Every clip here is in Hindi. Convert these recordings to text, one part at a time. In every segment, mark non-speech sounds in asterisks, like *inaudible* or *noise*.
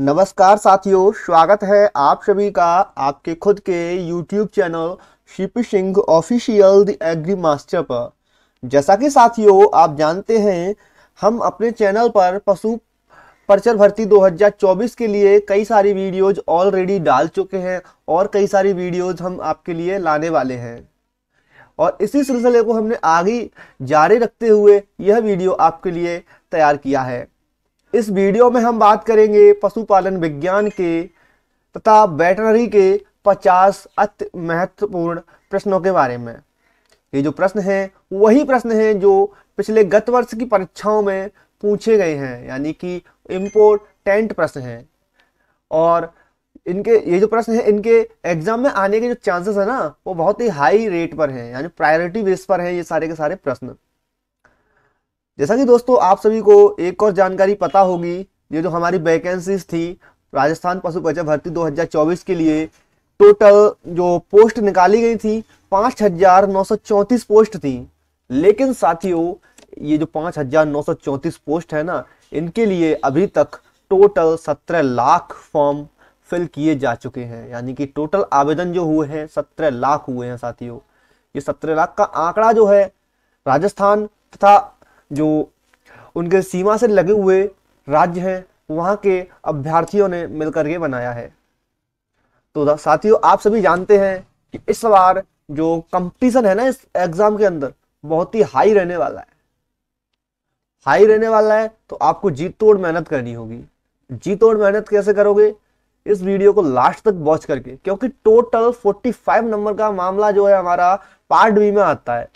नमस्कार साथियों स्वागत है आप सभी का आपके खुद के YouTube channel Shipi Singh official the agri master पर जैसा कि साथियों आप जानते हैं हम अपने चैनल पर पशु परचर भर्ती 2024 के लिए कई सारी वीडियोज ऑलरेडी डाल चुके हैं और कई सारी वीडियोज हम आपके लिए लाने वाले हैं और इसी सिलसिले को हमने आगे जारी रखते हुए यह वीडियो आपके लिए तैयार किया है इस वीडियो में हम बात करेंगे पशुपालन विज्ञान के तथा वेटनरी के 50 अति महत्वपूर्ण प्रश्नों के बारे में ये जो प्रश्न हैं वही प्रश्न हैं जो पिछले गत वर्ष की परीक्षाओं में पूछे गए हैं यानी कि इम्पोर्टेंट प्रश्न हैं और इनके ये जो प्रश्न है इनके एग्जाम में आने के जो चांसेस है ना वो बहुत ही हाई रेट पर हैं यानी प्रायोरिटी बेस पर हैं ये सारे के सारे प्रश्न जैसा कि दोस्तों आप सभी को एक और जानकारी पता होगी ये जो हमारी वैकेंसीज थी राजस्थान पशु बचा भर्ती 2024 के लिए टोटल जो पोस्ट निकाली गई थी पाँच पोस्ट थी लेकिन साथियों ये जो पाँच पोस्ट है ना इनके लिए अभी तक टोटल सत्रह लाख फॉर्म फिल किए जा चुके हैं यानी कि टोटल आवेदन जो हुए हैं सत्रह लाख हुए हैं साथियों ये सत्रह लाख का आंकड़ा जो है राजस्थान तथा जो उनके सीमा से लगे हुए राज्य हैं वहाँ के अभ्यर्थियों ने मिलकर के बनाया है तो साथियों आप सभी जानते हैं कि इस बार जो कंपटीशन है ना इस एग्जाम के अंदर बहुत ही हाई रहने वाला है हाई रहने वाला है तो आपको जीत तोड़ मेहनत करनी होगी जी तोड़ मेहनत कैसे करोगे इस वीडियो को लास्ट तक वॉच करके क्योंकि टोटल 45 नंबर का मामला जो है हमारा पार्ट बी में आता है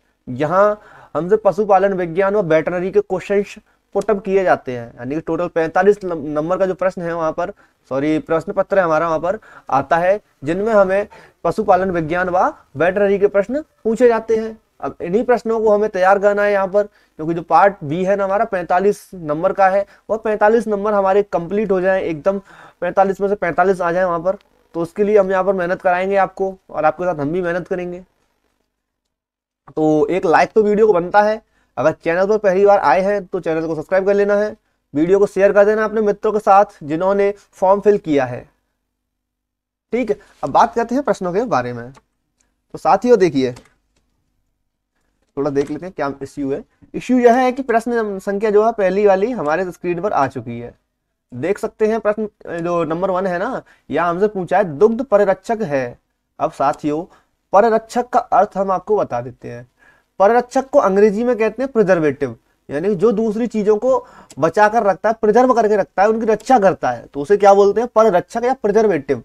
यहाँ हमसे पशुपालन विज्ञान और वेटनरी के क्वेश्चन पुटअप किए जाते हैं यानी कि टोटल पैंतालीस नंबर का जो प्रश्न है वहाँ पर सॉरी प्रश्न पत्र है हमारा वहाँ पर आता है जिनमें हमें पशुपालन विज्ञान व वेटनरी के प्रश्न पूछे जाते हैं अब इन्हीं प्रश्नों को हमें तैयार करना है यहाँ पर क्योंकि जो पार्ट बी है ना हमारा 45 नंबर का है वह 45 नंबर हमारे कंप्लीट हो जाए एकदम 45 में से 45 आ जाए वहाँ पर तो उसके लिए हम यहाँ पर मेहनत कराएंगे आपको और आपके साथ हम भी मेहनत करेंगे तो एक लाइक तो वीडियो को बनता है अगर चैनल पर पहली बार आए हैं तो चैनल को सब्सक्राइब कर लेना है वीडियो को शेयर कर देना अपने मित्रों के साथ जिन्होंने फॉर्म फिल किया है ठीक है अब बात करते हैं प्रश्नों के बारे में तो साथियों देखिए थोड़ा देख लेते हैं क्या इश्यू है इश्यू यह है कि प्रश्न संख्या जो है पहली वाली हमारे स्क्रीन पर आ चुकी है देख सकते हैं प्रश्न जो नंबर वन है ना यह हमसे पूछा है दुग्ध परिरक्षक है अब साथियों पररक्षक का अर्थ हम आपको बता देते हैं पररक्षक को अंग्रेजी में कहते हैं प्रिजर्वेटिव यानी जो दूसरी चीजों को बचा कर रखता है प्रिजर्व करके रखता है उनकी रक्षा करता है तो उसे क्या बोलते हैं पररक्षक या प्रिजर्वेटिव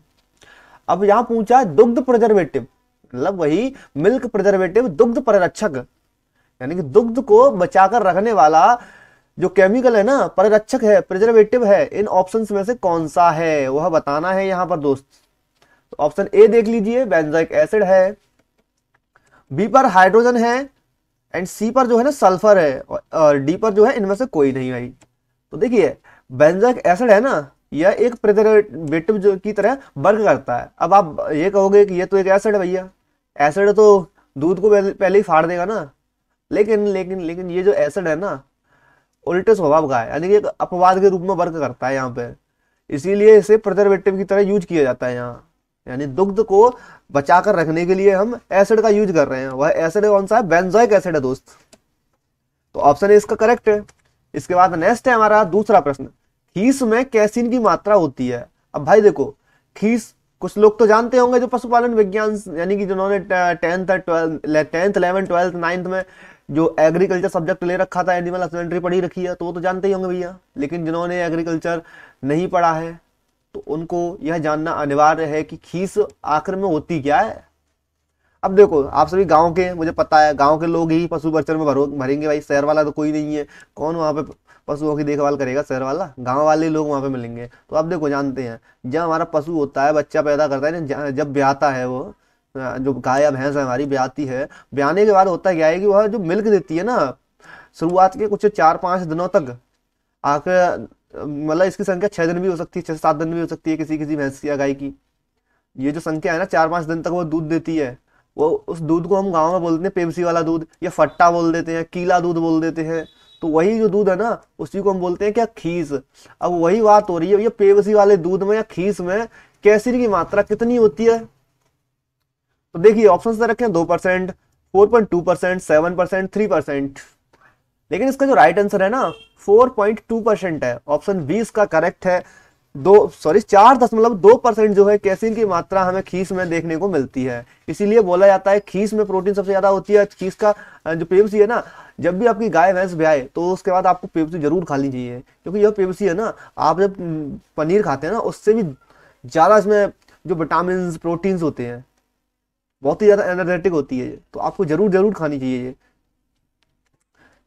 अब यहां पूछा दुग्ध प्रिजर्वेटिव मतलब वही मिल्क प्रिजर्वेटिव दुग्ध पररक्षक यानी कि दुग्ध को बचाकर रखने वाला जो केमिकल है ना पररक्षक है प्रिजर्वेटिव है इन ऑप्शंस में से कौन सा है वह बताना है यहाँ पर दोस्त तो ऑप्शन ए देख लीजिए बेंजाइक एसिड है बी पर हाइड्रोजन है एंड सी पर जो है ना सल्फर है और डी पर जो है इनमें से कोई नहीं आई तो देखिए बेंजाइक एसिड है ना यह एक प्रिजर्वेटिव जो की तरह वर्क करता है अब आप ये कहोगे कि ये तो एक एसिड है भैया एसिड तो दूध को पहले ही फाड़ देगा ना लेकिन लेकिन लेकिन ये जो एसिड है ना उल्टे स्वभाव का है यानी कि अपवाद के रूप में वर्क करता है यहाँ पे इसीलिए इसे प्रिजर्वेटिव की तरह यूज किया जाता है यहाँ यानी दुग्ध को बचाकर रखने के लिए हम एसिड का यूज कर रहे हैं वह एसिड कौन सा है बेंजोइक एसिड है दोस्त तो ऑप्शन इसका करेक्ट है इसके बाद नेक्स्ट है हमारा दूसरा प्रश्न खीस में कैसीन की मात्रा होती है अब भाई देखो खीस कुछ लोग तो जानते होंगे जो पशुपालन विज्ञान यानी कि जिन्होंने tenth tenth eleven twelfth ninth में जो एग्रीकल्चर सब्जेक्ट ले रखा था एनिमल हस्बेंड्री पढ़ी रखी है तो वो तो जानते ही होंगे भैया लेकिन जिन्होंने एग्रीकल्चर नहीं पढ़ा है तो उनको यह जानना अनिवार्य है कि खीस आखिर में होती क्या है अब देखो आप सभी गांव के मुझे पता है गांव के लोग ही पशु बर्चर में भरो भरेंगे भाई शहर वाला तो कोई नहीं है कौन वहां पे पशुओं की देखभाल करेगा शहर वाला गांव वाले लोग वहां पे मिलेंगे तो आप देखो जानते हैं जब हमारा पशु होता है बच्चा पैदा करता है जब ब्याता है वो जो गाय या भैंस हमारी ब्याती है ब्याने के बाद होता क्या है कि वह जो मिल्क देती है ना शुरुआत के कुछ चार पाँच दिनों तक आकर मतलब इसकी संख्या छः दिन भी हो सकती है छः सात दिन भी हो सकती है किसी किसी भैंस की या गाय की ये जो संख्या है ना चार पाँच दिन तक वो दूध देती है वो उस दूध को हम गाँव में बोलते हैं पेप्सी वाला दूध या फट्टा बोल देते हैं कीला दूध बोल देते हैं तो वही जो दूध है ना उसी को हम बोलते हैं क्या खीस अब वही बात हो रही है ये पेवसी वाले दूध में या खीस में कैसिर की मात्रा कितनी होती है तो देखिए ऑप्शन दे रखे हैं दो percent four point two percent seven percent three percent लेकिन इसका जो राइट आंसर है ना 4.2 परसेंट है ऑप्शन बी इसका करेक्ट है दो सॉरी चार दशमलव दो परसेंट जो है कैसिन की मात्रा हमें खीस में देखने को मिलती है इसीलिए बोला जाता है खीस में प्रोटीन सबसे ज्यादा होती है खीस का जो पेप्सी है ना जब भी आपकी गाय भैंस ब्याए तो उसके बाद आपको पेप्सी जरूर खानी चाहिए क्योंकि यह पेप्सी है ना आप जब पनीर खाते हैं ना उससे भी ज्यादा इसमें जो विटामिन प्रोटीन्स होते हैं बहुत ही ज्यादा एनर्जेटिक होती है तो आपको जरूर जरूर खानी चाहिए ये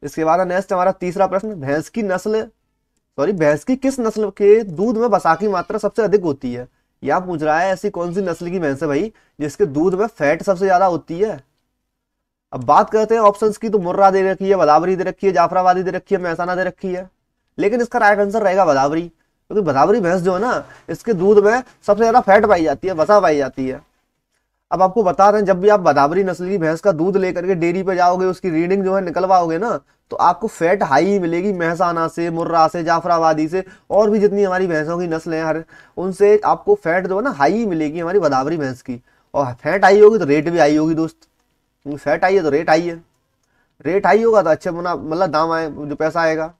इसके बाद नेक्स्ट हमारा तीसरा प्रश्न भैंस की नस्ल सॉरी भैंस की किस नस्ल के दूध में वसा की मात्रा सबसे अधिक होती है यहां पूछ रहा है ऐसी कौन सी नस्ल की भैंस है भाई जिसके दूध में फैट सबसे ज्यादा होती है अब बात करते हैं ऑप्शंस की तो मुर्रा दे रखी है बदावरी दे रखी है जाफराबादी दे रखी है मैसाना दे रखी है लेकिन इसका राइट आंसर रहेगा बदावरी क्योंकि तो बदावरी भैंस जो है ना इसके दूध में सबसे ज्यादा फैट पाई जाती है वसा पाई जाती है अब आपको बता रहे हैं जब भी आप बदावरी नस्ल की भैंस का दूध लेकर के डेयरी पे जाओगे उसकी रीडिंग जो है निकलवाओगे ना तो आपको फैट हाई ही मिलेगी महसाना से मुर्रा से जाफराबादी से और भी जितनी हमारी भैंसों की नस्ल है हर उनसे आपको फैट जो है ना हाई ही मिलेगी हमारी बदावरी भैंस की और फैट आई होगी तो रेट भी आई होगी दोस्त फैट आई है तो रेट हाई है रेट हाई होगा तो अच्छे मुना मतलब दाम आए जो पैसा आएगा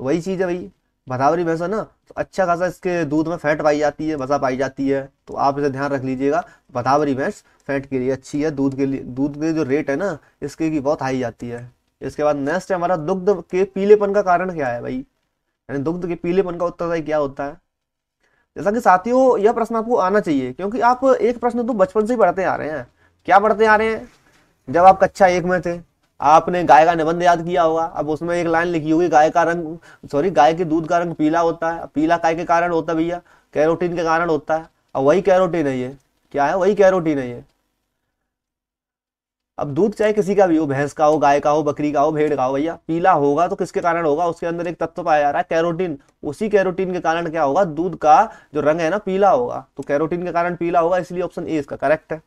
वही चीज़ है भाई भदावरी भैंसा ना तो अच्छा खासा इसके दूध में फैट पाई जाती है वसा पाई जाती है तो आप इसे ध्यान रख लीजिएगा भदावरी भैंस फैट के लिए अच्छी है दूध के लिए दूध के जो रेट है ना इसके की बहुत हाई जाती है इसके बाद नेक्स्ट है हमारा दुग्ध के पीलेपन का कारण क्या है भाई यानी दुग्ध के पीलेपन का उत्तरदायी क्या होता है जैसा कि साथियों यह प्रश्न आपको आना चाहिए क्योंकि आप एक प्रश्न तो बचपन से ही पढ़ते आ रहे हैं क्या पढ़ते आ रहे हैं जब आप कक्षा एक में थे आपने गाय का निबंध याद किया होगा अब उसमें एक लाइन लिखी होगी गाय का रंग सॉरी गाय के दूध का रंग पीला होता है पीला गाय के कारण होता है भैया कैरोटीन के कारण होता है अब वही कैरोटीन है ये क्या है वही कैरोटीन है ये अब दूध चाहे किसी का भी हो भैंस का हो गाय का हो बकरी का हो भेड़ का हो भैया पीला होगा तो किसके कारण होगा उसके अंदर एक तत्व पाया जा रहा है कैरोटीन उसी कैरोटीन के कारण क्या होगा दूध का जो रंग है ना पीला होगा तो कैरोटीन के कारण पीला होगा इसलिए ऑप्शन ए इसका करेक्ट है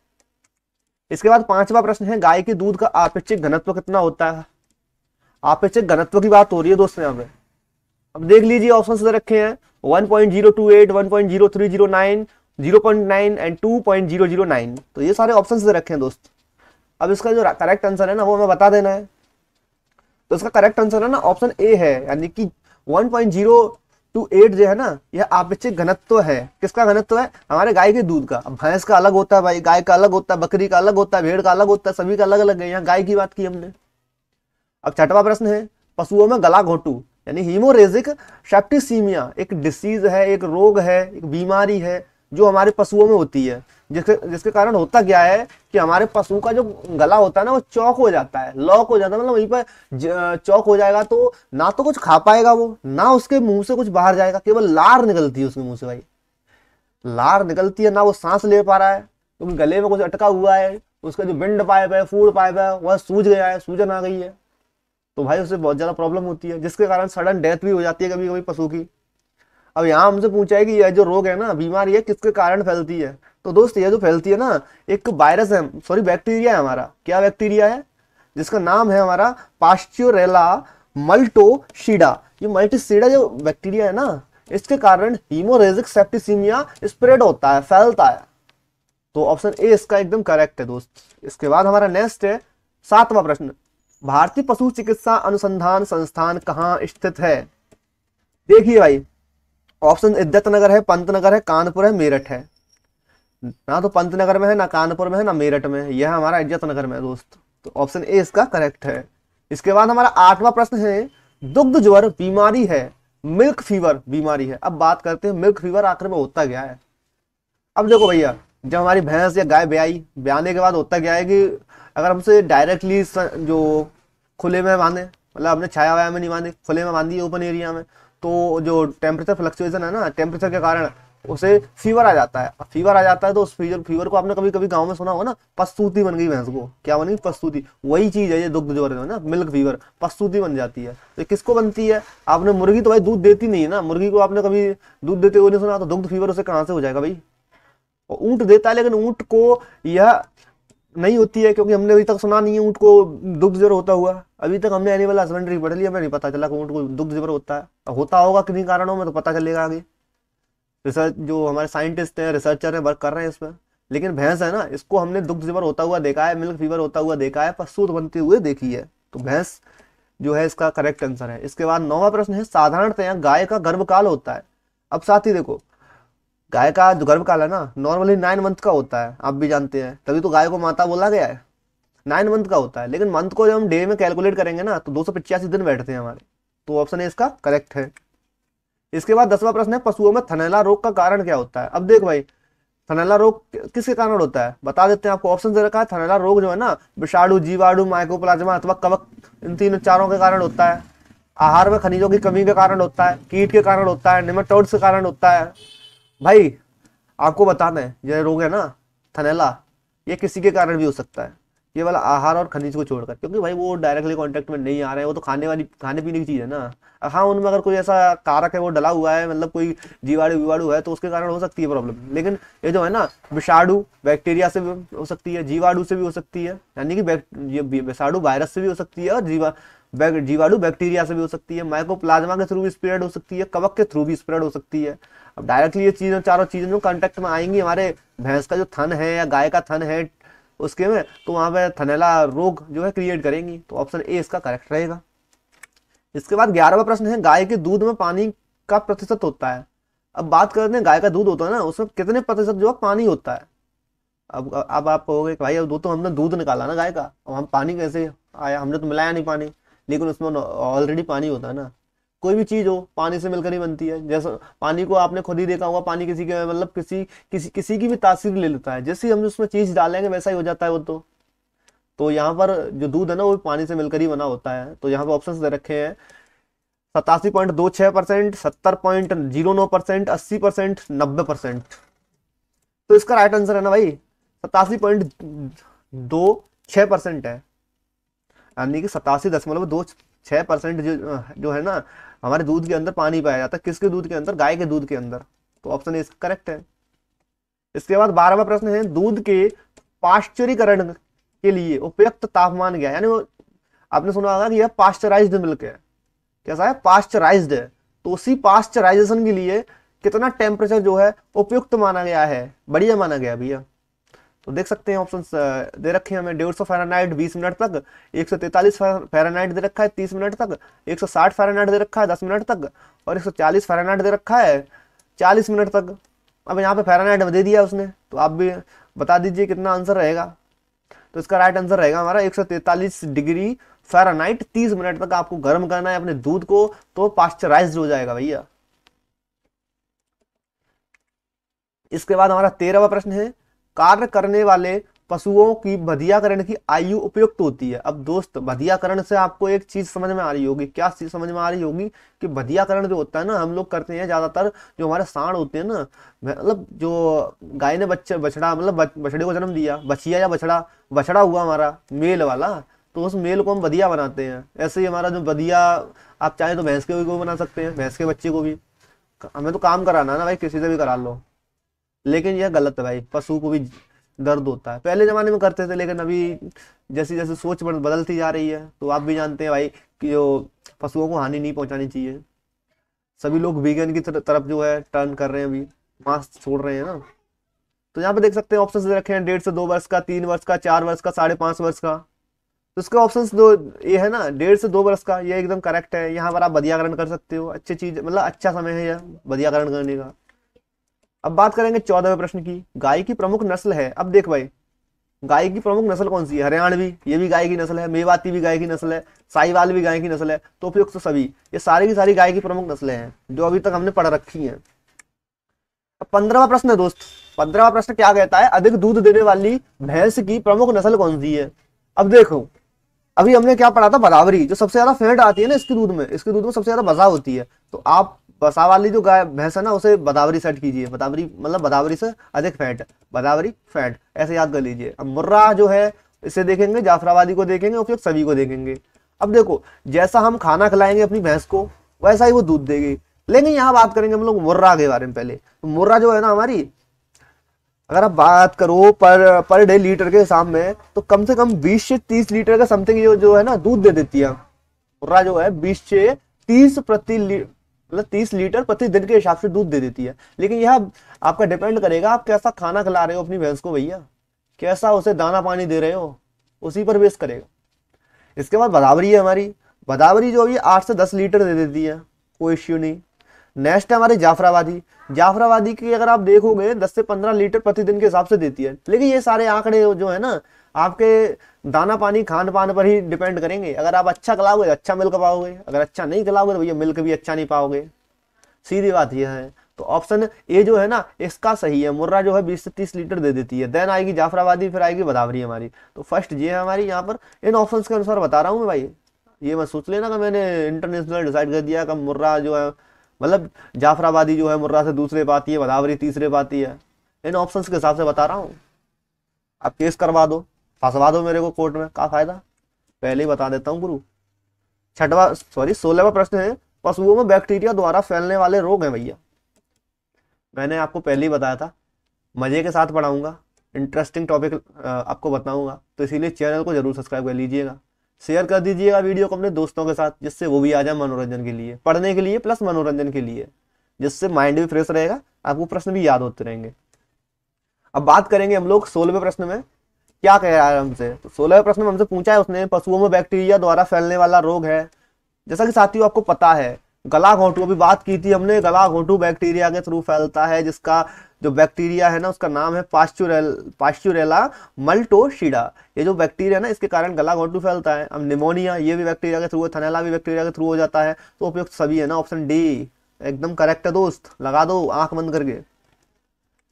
इसके बाद पांचवा प्रश्न है गाय के दूध का आपेक्षिक घनत्व कितना होता है आपेक्षिक घनत्व की बात हो रही है दोस्तों यहाँ पे अब देख लीजिए ऑप्शन रखे हैं one point zero two eight one point zero and two तो ये सारे ऑप्शन रखे हैं दोस्त अब इसका जो करेक्ट आंसर है ना वो हमें बता देना है तो इसका करेक्ट आंसर है ना ऑप्शन ए है यानी कि वन टू एट जो है ना यह आपेक्षिक घनत्व है किसका घनत्व है हमारे गाय के दूध का भैंस का अलग होता है भाई गाय का अलग होता है बकरी का अलग होता है भेड़ का अलग होता है सभी का अलग अलग है यहाँ गाय की बात की हमने अब छठवा प्रश्न है पशुओं में गला घोटू यानी हीमोरेजिक सेप्टिसीमिया एक डिसीज है एक रोग है एक बीमारी है जो हमारे पशुओं में होती है जिसके जिसके कारण होता क्या है कि हमारे पशु का जो गला होता है ना वो चौक हो जाता है लॉक हो जाता है मतलब वहीं पर चौक हो जाएगा तो ना तो कुछ खा पाएगा वो ना उसके मुंह से कुछ बाहर जाएगा केवल लार निकलती है उसके मुंह से भाई लार निकलती है ना वो सांस ले पा रहा है तो गले में कुछ अटका हुआ है उसका जो विंड पाइप है फूड पाइप है वह सूज गया है सूजन आ गई है तो भाई उसे बहुत ज़्यादा प्रॉब्लम होती है जिसके कारण सडन डेथ भी हो जाती है कभी कभी पशु की अब यहाँ हमसे पूछा है कि यह जो रोग है ना बीमारी है किसके कारण फैलती है तो दोस्त यह जो फैलती है ना एक वायरस है सॉरी बैक्टीरिया है हमारा क्या बैक्टीरिया है जिसका नाम है हमारा पास्ट्योरेला मल्टोशीडा ये मल्टीसीडा जो बैक्टीरिया है ना इसके कारण हीमोरेजिक सेप्टिसीमिया स्प्रेड होता है फैलता है तो ऑप्शन ए इसका एकदम करेक्ट है दोस्त इसके बाद हमारा नेक्स्ट है सातवां प्रश्न भारतीय पशु चिकित्सा अनुसंधान संस्थान कहाँ स्थित है देखिए भाई ऑप्शन नगर है पंतनगर है कानपुर है मेरठ है ना तो पंतनगर में है ना कानपुर में है ना मेरठ में है यह हमारा इज्जत नगर में है दोस्त तो ऑप्शन ए इसका करेक्ट है इसके बाद हमारा आठवां प्रश्न है दुग्ध ज्वर बीमारी है मिल्क फीवर बीमारी है अब बात करते हैं मिल्क फीवर आखिर में होता गया है अब देखो भैया जब हमारी भैंस या गाय ब्याई ब्याने के बाद होता गया है कि अगर हमसे डायरेक्टली जो खुले में बांधे मतलब हमने छाया वाया में नहीं बांधे खुले में बांधी ओपन एरिया में तो जो टेम्परेचर फ्लक्चुएशन है ना टेम्परेचर के कारण उसे फीवर आ जाता है फीवर आ जाता है तो उस फीवर फीवर को आपने कभी कभी गांव में सुना हो ना पस्तूती बन गई भैंस को क्या बन गई पस्तूती वही चीज है ये दुग्ध जो है ना मिल्क फीवर पस्तूती बन जाती है तो किसको बनती है आपने मुर्गी तो भाई दूध देती नहीं है ना मुर्गी को आपने कभी दूध देते हुए नहीं सुना तो दुग्ध फीवर उसे कहाँ से हो जाएगा भाई ऊंट देता है लेकिन ऊंट को यह नहीं होती है क्योंकि हमने अभी तक सुना नहीं है ऊँट को दुख जबर होता हुआ अभी तक हमने एनिमल हस्बेंड्री पढ़ लिया नहीं पता चला कि ऊँट को दुख जबर होता है होता होगा किन्हीं कारणों में तो पता चलेगा आगे रिसर्च जो हमारे साइंटिस्ट हैं रिसर्चर हैं वर्क कर रहे हैं इस पर लेकिन भैंस है ना इसको हमने दुख जबर होता हुआ देखा है मिल्क फीवर होता हुआ देखा है पशु बनते हुए देखी है तो भैंस जो है इसका करेक्ट आंसर है इसके बाद नौवा प्रश्न है साधारणतया गाय का गर्भकाल होता है अब साथ ही देखो गाय का गर्भकाल है ना नॉर्मली नाइन मंथ का होता है आप भी जानते हैं तभी तो गाय को माता बोला गया है नाइन मंथ का होता है लेकिन मंथ को जब हम डे में कैलकुलेट करेंगे ना तो दो दिन बैठते हैं हमारे तो ऑप्शन ए इसका करेक्ट है इसके बाद दसवां प्रश्न है पशुओं में थनैला रोग का कारण क्या होता है अब देख भाई थनैला रोग किसके कारण होता है बता देते हैं आपको ऑप्शन दे रखा है थनैला रोग जो है ना विषाणु जीवाणु माइकोप्लाज्मा अथवा कवक इन तीन चारों के कारण होता है आहार में खनिजों की कमी के कारण होता है कीट के कारण होता है निमेटोड्स के कारण होता है भाई आपको बताना है यह रोग है ना थनेला ये किसी के कारण भी हो सकता है ये वाला आहार और खनिज को छोड़कर क्योंकि भाई वो डायरेक्टली कांटेक्ट में नहीं आ रहे हैं वो तो खाने वाली खाने पीने की चीज़ है ना हाँ उनमें अगर कोई ऐसा कारक है वो डला हुआ है मतलब कोई जीवाणु विवाणु है तो उसके कारण हो सकती है प्रॉब्लम लेकिन ये जो है ना विषाणु बैक्टीरिया से भी हो सकती है जीवाणु से भी हो सकती है यानी कि विषाणु वायरस से भी हो सकती है और जीवा जीवाणु बैक्टीरिया से भी हो सकती है माइको के थ्रू भी स्प्रेड हो सकती है कवक के थ्रू भी स्प्रेड हो सकती है अब डायरेक्टली ये चीज़ चारों चीज़ें जो कॉन्टेक्ट में आएंगी हमारे भैंस का जो थन है या गाय का थन है उसके में तो वहाँ पर थनेला रोग जो है क्रिएट करेंगी तो ऑप्शन ए इसका करेक्ट रहेगा इसके बाद ग्यारहवा प्रश्न है गाय के दूध में पानी का प्रतिशत होता है अब बात करते हैं गाय का दूध होता है ना उसमें कितने प्रतिशत जो है पानी होता है अब अब आप कहोगे भाई अब दो तो हमने दूध निकाला ना गाय का अब हम पानी कैसे आया हमने तो मिलाया नहीं पानी लेकिन उसमें ऑलरेडी पानी होता है ना कोई भी चीज़ हो पानी से मिलकर ही बनती है जैसे पानी को आपने खुद ही देखा होगा पानी किसी के मतलब किसी किसी किसी की भी तासीर ले लेता है जैसे हम उसमें चीज़ डालेंगे वैसा ही हो जाता है वो तो तो यहाँ पर जो दूध है ना वो पानी से मिलकर ही बना होता है तो यहाँ पर ऑप्शन दे रखे हैं सतासी पॉइंट दो छह परसेंट सत्तर पॉइंट जीरो नौ परसेंट अस्सी परसेंट नब्बे परसेंट तो इसका राइट आंसर है ना भाई सतासी पॉइंट दो छह परसेंट है यानी कि सतासी दशमलव दो छह परसेंट जो जो है ना हमारे दूध के अंदर पानी पाया जाता है किसके दूध के अंदर गाय के दूध के अंदर तो ऑप्शन ए करेक्ट है इसके बाद बारहवा प्रश्न है दूध के पाश्चरीकरण के लिए उपयुक्त तापमान क्या यानी आपने सुना होगा कि यह पास्चराइज्ड मिल्क है कैसा है पास्चराइज्ड है तो उसी पास्चराइजेशन के लिए कितना टेम्परेचर जो है उपयुक्त माना गया है बढ़िया माना गया भैया तो देख सकते हैं ऑप्शन दे रखे हैं हमें डेढ़ सौ फेरानाइट बीस मिनट तक एक सौ तैतालीस फेरानाइट दे रखा है तीस मिनट तक एक सौ साठ फेरानाइट दे रखा है दस मिनट तक और एक सौ चालीस फेरानाइट दे रखा है चालीस मिनट तक अब यहाँ पे फेरानाइट दे दिया उसने तो आप भी बता दीजिए कितना आंसर रहेगा तो इसका राइट आंसर रहेगा हमारा तैतालीस डिग्री फेरानाइट तीस मिनट तक आपको गर्म करना है अपने दूध को तो पास्चराइज हो जाएगा भैया इसके बाद हमारा तेरहवा प्रश्न है कार्य करने वाले पशुओं की बधियाकरण की आयु उपयुक्त होती है अब दोस्त बधियाकरण से आपको एक चीज समझ में आ रही होगी क्या चीज समझ में आ रही होगी कि बधियाकरण जो होता है ना हम लोग करते हैं ज्यादातर जो हमारे सांड होते हैं ना मतलब जो गाय ने बच्चे बछड़ा मतलब बछड़े को जन्म दिया बछिया या बछड़ा बछड़ा हुआ हमारा मेल वाला तो उस मेल को हम बधिया बनाते हैं ऐसे ही हमारा जो बधिया आप चाहें तो भैंस के को बना सकते हैं भैंस के बच्चे को भी हमें तो काम कराना ना भाई किसी से भी करा लो लेकिन यह गलत है भाई पशु को भी दर्द होता है पहले ज़माने में करते थे लेकिन अभी जैसी जैसे सोच बदलती जा रही है तो आप भी जानते हैं भाई कि जो पशुओं को हानि नहीं पहुंचानी चाहिए सभी लोग वीगन की तरफ जो है टर्न कर रहे हैं अभी मांस छोड़ रहे हैं ना तो यहाँ पे देख सकते हैं ऑप्शन रखे हैं डेढ़ से दो वर्ष का तीन वर्ष का चार वर्ष का साढ़े पाँच वर्ष का तो इसका ऑप्शन दो ये है ना डेढ़ से दो वर्ष का ये एकदम करेक्ट है यहाँ पर आप बदियाकरण कर सकते हो अच्छी चीज़ मतलब अच्छा समय है यह बदियाकरण करने का अब बात करेंगे चौदहवें प्रश्न की गाय की प्रमुख नस्ल है अब देख भाई गाय की प्रमुख नस्ल कौन सी है हरियाणवी ये भी गाय की नस्ल है मेवाती भी गाय की नस्ल है साईवाल भी गाय की नस्ल है तो उपयुक्त सभी ये सारी की सारी गाय की प्रमुख नस्लें हैं जो अभी तक हमने पढ़ रखी हैं अब पंद्रहवा प्रश्न है दोस्त पंद्रहवा प्रश्न क्या कहता है अधिक दूध देने वाली भैंस की प्रमुख नस्ल कौन सी है अब देखो अभी हमने क्या पढ़ा था बराबरी जो सबसे ज्यादा फैट आती है ना इसके दूध में इसके दूध में सबसे ज्यादा मजा होती है तो आप वसा वाली जो गाय भैंस है ना उसे बदावरी सेट कीजिए बदावरी मतलब बदावरी से अधिक फैट बदावरी फैट ऐसे याद कर लीजिए अब मुर्रा जो है इसे देखेंगे जाफराबादी को देखेंगे और फिर सभी को देखेंगे अब देखो जैसा हम खाना खिलाएंगे अपनी भैंस को वैसा ही वो दूध देगी लेकिन यहाँ बात करेंगे हम लोग मुर्रा के बारे में पहले तो मुर्रा जो है ना हमारी अगर आप बात करो पर पर डे लीटर के हिसाब में तो कम से कम 20 से 30 लीटर का समथिंग जो जो है ना दूध दे देती है मुर्रा जो है 20 से 30 प्रति मतलब तीस लीटर प्रति दिन के हिसाब से दूध दे देती है लेकिन यह आपका डिपेंड करेगा आप कैसा खाना खिला रहे हो अपनी भैंस को भैया कैसा उसे दाना पानी दे रहे हो उसी पर बेस करेगा इसके बाद बदावरी है हमारी बदावरी जो अभी आठ से दस लीटर दे देती है कोई इश्यू नहीं नेक्स्ट है हमारी जाफराबादी जाफराबादी की अगर आप देखोगे दस से पंद्रह लीटर प्रतिदिन के हिसाब से देती है लेकिन ये सारे आंकड़े जो है ना आपके दाना पानी खान पान पर ही डिपेंड करेंगे अगर आप अच्छा खिलाओगे तो अच्छा मिल्क पाओगे अगर अच्छा नहीं खिलाओगे तो भैया मिल्क भी अच्छा नहीं पाओगे सीधी बात यह है तो ऑप्शन ए जो है ना इसका सही है मुर्रा जो है बीस से तीस लीटर दे देती है देन आएगी जाफराबादी फिर आएगी बदावरी हमारी तो फर्स्ट ये है हमारी यहाँ पर इन ऑप्शन के अनुसार बता रहा हूँ मैं भाई ये मैं सोच लेना कि मैंने इंटरनेशनल डिसाइड कर दिया कि मुर्रा जो है मतलब जाफराबादी जो है मुर्रा से दूसरे पाती है बदावरी तीसरे पाती है इन ऑप्शन के हिसाब से बता रहा हूँ आप केस करवा दो फंसवा दो मेरे को कोर्ट में क्या फायदा पहले ही बता देता हूँ गुरु छठवा सॉरी सोलहवा प्रश्न है पशुओं में बैक्टीरिया द्वारा फैलने वाले रोग हैं भैया मैंने आपको पहले ही बताया था मजे के साथ पढ़ाऊंगा इंटरेस्टिंग टॉपिक आपको बताऊंगा तो इसीलिए चैनल को जरूर सब्सक्राइब कर लीजिएगा शेयर कर दीजिएगा वीडियो को अपने दोस्तों के साथ जिससे वो भी आ जाए मनोरंजन के लिए पढ़ने के लिए प्लस मनोरंजन के लिए जिससे माइंड भी फ्रेश रहेगा आपको प्रश्न भी याद होते रहेंगे अब बात करेंगे हम लोग सोलहवें प्रश्न में क्या कह रहा है हमसे तो सोलह प्रश्न हमसे पूछा है उसने पशुओं में बैक्टीरिया द्वारा फैलने वाला रोग है जैसा कि साथियों आपको पता है गला घोंटू अभी बात की थी हमने गला घोंटू बैक्टीरिया के थ्रू फैलता है जिसका जो बैक्टीरिया है ना उसका नाम है पास्चुरेल पास्चुरेला मल्टोशीडा ये जो बैक्टीरिया ना इसके कारण गला घोंटू फैलता है अब निमोनिया ये भी बैक्टीरिया के थ्रू थनेला भी बैक्टीरिया के थ्रू हो जाता है तो उपयुक्त सभी है ना ऑप्शन डी एकदम करेक्ट है दोस्त लगा दो आंख बंद करके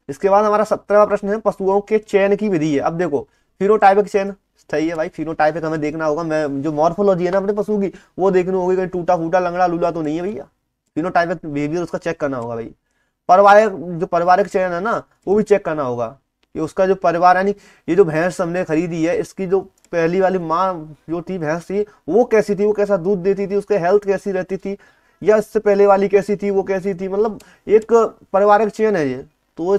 इसके बाद हमारा सत्रहवा प्रश्न है पशुओं के चयन की विधि है अब देखो फिनोटाइपिक चेन सही है भाई फिनोटाइपिक हमें देखना होगा मैं जो मॉर्फोलॉजी है ना अपने पशु की वो देखनी होगी कहीं टूटा फूटा लंगड़ा लूला तो नहीं है भैया फिनोटाइपिक बिहेवियर उसका चेक करना होगा भाई पारिवारिक जो पारिवारिक चयन है ना वो भी चेक करना होगा कि उसका जो परिवार यानी ये जो भैंस हमने खरीदी है इसकी जो पहली वाली माँ जो थी भैंस थी वो कैसी थी वो कैसा दूध देती थी उसके हेल्थ कैसी रहती थी या इससे पहले वाली कैसी थी वो कैसी थी मतलब एक पारिवारिक चयन है ये तो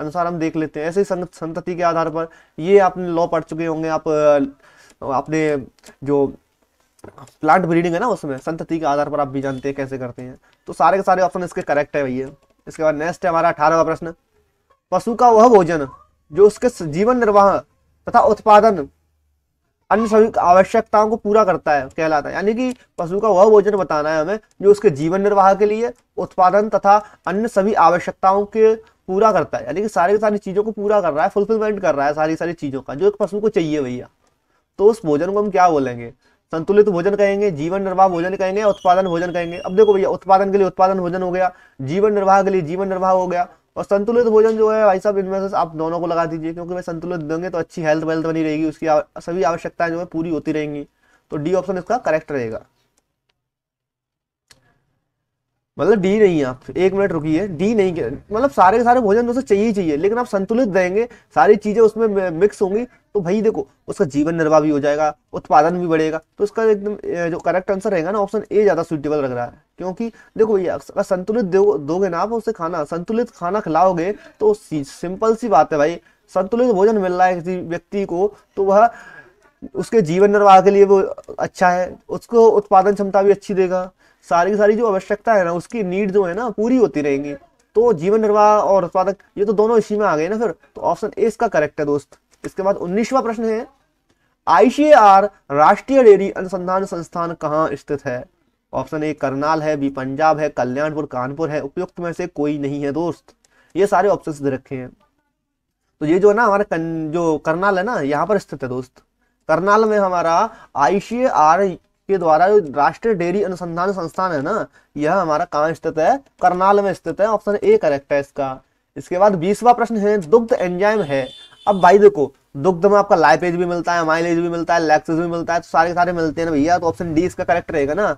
अनुसार हम देख लेते हैं ऐसे ही संतति के आधार पर ये आपने लॉ पढ़ चुके होंगे आप आपने जो प्लांट ब्रीडिंग है ना उसमें संतति के आधार पर आप भी जानते हैं कैसे करते हैं तो सारे के सारे ऑप्शन इसके करेक्ट है भैया इसके बाद नेक्स्ट है हमारा अठारहवा प्रश्न पशु का वह भोजन जो उसके जीवन निर्वाह तथा उत्पादन अन्य सभी आवश्यकताओं को पूरा करता है कहलाता है यानी कि पशु का वह भोजन बताना है हमें जो उसके जीवन निर्वाह के लिए उत्पादन तथा अन्य सभी आवश्यकताओं के पूरा करता है यानी कि सारी सारी चीज़ों को पूरा कर रहा है फुलफिलमेंट कर रहा है सारी सारी चीज़ों का जो एक पशु को चाहिए भैया तो उस भोजन को हम क्या बोलेंगे संतुलित भोजन कहेंगे जीवन निर्वाह भोजन कहेंगे उत्पादन भोजन कहेंगे अब देखो भैया उत्पादन के लिए उत्पादन भोजन हो गया जीवन निर्वाह के लिए जीवन निर्वाह हो गया और संतुलित भोजन जो है भाई साहब इनमें से आप दोनों को लगा दीजिए क्योंकि भाई संतुलित देंगे तो अच्छी हेल्थ वेल्थ बनी रहेगी उसकी सभी आवश्यकताएं जो है पूरी होती रहेंगी तो डी ऑप्शन इसका करेक्ट रहेगा मतलब डी नहीं आप एक मिनट रुकिए डी नहीं मतलब सारे के सारे भोजन दोस्तों चाहिए ही चाहिए लेकिन आप संतुलित रहेंगे सारी चीज़ें उसमें मिक्स होंगी तो भाई देखो उसका जीवन निर्वाह भी हो जाएगा उत्पादन भी बढ़ेगा तो उसका एकदम जो करेक्ट आंसर रहेगा ना ऑप्शन ए ज़्यादा सुटेबल लग रहा है क्योंकि देखो भैया अगर संतुलित दोगे ना आप उसे खाना संतुलित खाना खिलाओगे तो सिंपल सी बात है भाई संतुलित भोजन मिल रहा है किसी व्यक्ति को तो वह उसके जीवन निर्वाह के लिए वो अच्छा है उसको उत्पादन क्षमता भी अच्छी देगा सारी की सारी जो आवश्यकता है ना उसकी नीड जो है ना पूरी होती रहेंगी तो जीवन निर्वाह और उत्पादक ये तो दोनों इसी में आ गए ना फिर तो ऑप्शन ए इसका करेक्ट है दोस्त इसके बाद उन्नीसवा प्रश्न है आईसीएआर राष्ट्रीय डेयरी अनुसंधान संस्थान कहाँ स्थित है ऑप्शन ए करनाल है बी पंजाब है कल्याणपुर कानपुर है उपयुक्त में से कोई नहीं है दोस्त ये सारे ऑप्शन दे रखे हैं तो ये जो है ना हमारा जो करनाल है ना यहाँ पर स्थित है दोस्त करनाल में हमारा आईसीएआर के द्वारा जो राष्ट्रीय डेयरी अनुसंधान संस्थान है ना यह हमारा कहाँ स्थित है करनाल में स्थित है ऑप्शन ए करेक्ट है इसका इसके बाद बीसवा प्रश्न है दुग्ध एंजाइम है अब भाई देखो दुग्ध में आपका लाइपेज भी मिलता है माइलेज भी मिलता है लैक्सेज भी मिलता है तो सारे सारे मिलते हैं ना भैया तो ऑप्शन डी इसका करेक्ट रहेगा ना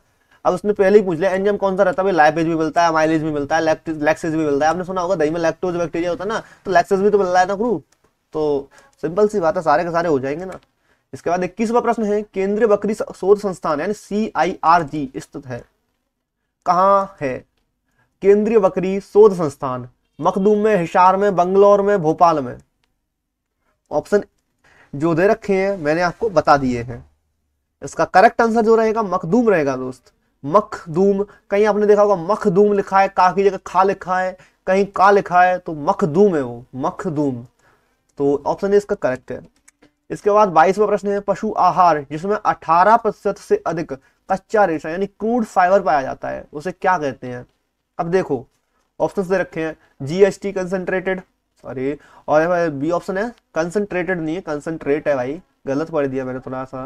अब उसने पहले ही पूछ लिया एंजाइम कौन सा रहता है लाइपेज भी मिलता है माइलेज भी मिलता है लैक्सेज भी मिलता है आपने सुना होगा दही में लैक्टोज बैक्टीरिया होता है ना तो लैक्सेज भी तो मिल रहा है ना क्रू तो सिंपल सी बात है सारे के सारे हो जाएंगे ना इसके बाद इक्कीसवा प्रश्न है केंद्रीय बकरी शोध संस्थान यानी सी आई आर जी स्थित है कहा है केंद्रीय बकरी शोध संस्थान मखदूम में हिसार में बंगलोर में भोपाल में ऑप्शन जो दे रखे हैं मैंने आपको बता दिए हैं इसका करेक्ट आंसर जो रहेगा मखदूम रहेगा दोस्त मखदूम कहीं आपने देखा होगा मखदूम लिखा है का की जगह खा लिखा है कहीं का लिखा है तो मखदूम है वो मखदूम तो ऑप्शन इसका करेक्ट है इसके बाद बाईसवा प्रश्न है पशु आहार जिसमें 18 प्रतिशत से अधिक कच्चा रेशा यानी क्रूड फाइबर पाया जाता है उसे क्या कहते हैं अब देखो ऑप्शन दे रखे हैं जीएसटी कंसनट्रेटेड सॉरी और बी ऑप्शन है कंसनट्रेटेड नहीं है कंसंट्रेट है भाई गलत पढ़ दिया मैंने थोड़ा सा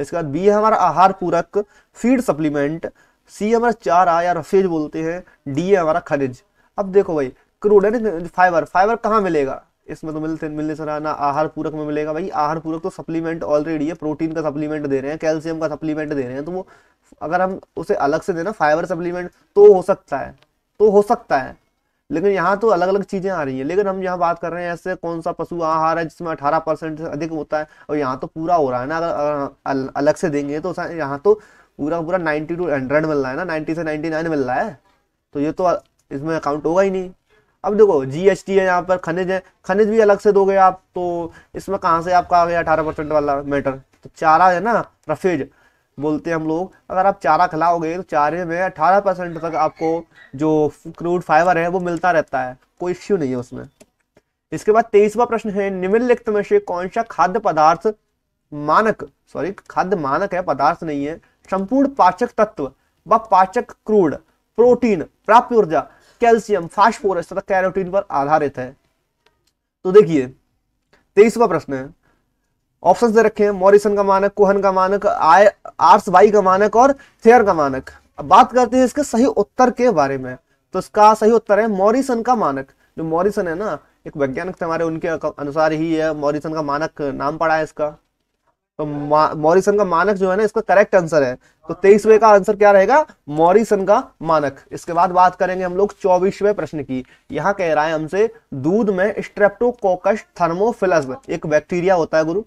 इसके बाद बी है हमारा आहार पूरक फीड सप्लीमेंट सी हमारा चार या रफेज बोलते हैं डी है हमारा खनिज अब देखो भाई क्रूड है फाइबर फाइबर कहाँ मिलेगा इसमें तो मिलते मिलने से ना आहार पूरक में मिलेगा भाई आहार पूरक तो सप्लीमेंट ऑलरेडी है प्रोटीन का सप्लीमेंट दे रहे हैं कैल्शियम का सप्लीमेंट दे रहे हैं तो वो अगर हम उसे अलग से देना फाइबर सप्लीमेंट तो हो सकता है तो हो सकता है लेकिन यहाँ तो अलग अलग चीज़ें आ रही हैं लेकिन हम यहाँ बात कर रहे हैं ऐसे कौन सा पशु आहार है जिसमें अठारह परसेंट से अधिक होता है और यहाँ तो पूरा हो रहा है ना अगर अलग से देंगे तो यहाँ तो पूरा पूरा नाइन्टी टू हंड्रेड मिल रहा है ना नाइन्टी से नाइन्टी नाइन मिल रहा है तो ये तो इसमें अकाउंट होगा ही नहीं अब देखो जी एस टी है यहाँ पर खनिज है खनिज भी अलग से दोगे आप तो इसमें कहाँ से आपका आ गया अठारह परसेंट वाला मैटर तो चारा है ना रफेज बोलते हैं हम लोग अगर आप चारा खिलाओगे तो चारे में अठारह परसेंट तक आपको जो क्रूड फाइबर है वो मिलता रहता है कोई इश्यू नहीं है उसमें इसके बाद तेईसवा प्रश्न है निम्नलिखित में से कौन सा खाद्य पदार्थ मानक सॉरी खाद्य मानक है पदार्थ नहीं है संपूर्ण पाचक तत्व व पाचक क्रूड प्रोटीन प्राप्त ऊर्जा कैल्शियम फास्फोरस तथा कैरोटीन पर आधारित है तो देखिए तेईसवा प्रश्न है ऑप्शन दे रखे हैं मॉरिसन का मानक कोहन का मानक आय आर्स वाई का मानक और थेयर का मानक अब बात करते हैं इसके सही उत्तर के बारे में तो इसका सही उत्तर है मॉरिसन का मानक जो मॉरिसन है ना एक वैज्ञानिक थे हमारे उनके अनुसार ही है मॉरिसन का मानक नाम पड़ा है इसका तो मॉरिसन का मानक जो है ना इसका करेक्ट आंसर है तो तेईसवे का आंसर क्या रहेगा मॉरिसन का मानक इसके बाद बात करेंगे हम लोग चौबीसवें प्रश्न की यहाँ कह रहा है हमसे दूध में स्ट्रेप्टोकोकस थर्मोफिलस एक बैक्टीरिया होता है गुरु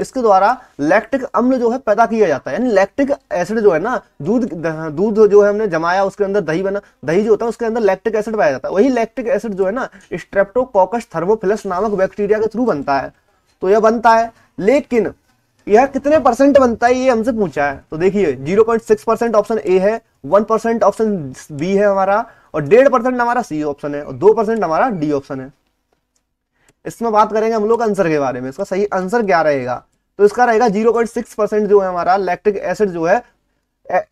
इसके द्वारा लैक्टिक अम्ल जो है पैदा किया जाता है यानी लैक्टिक एसिड जो है ना दूध दूध जो है हमने जमाया उसके अंदर दही बना दही जो होता है उसके अंदर लैक्टिक एसिड पाया जाता है वही लैक्टिक एसिड जो है ना स्ट्रेप्टोकोकस थर्मोफिलस नामक बैक्टीरिया के थ्रू बनता है तो यह बनता है लेकिन यह कितने परसेंट बनता है ये हमसे पूछा है तो देखिए 0.6 परसेंट ऑप्शन ए है 1 परसेंट ऑप्शन बी है हमारा और डेढ़ परसेंट हमारा सी ऑप्शन है और दो परसेंट हमारा डी ऑप्शन है इसमें बात करेंगे हम लोग आंसर के बारे में इसका सही आंसर क्या रहेगा तो इसका रहेगा 0.6 परसेंट जो है हमारा लैक्टिक एसिड जो है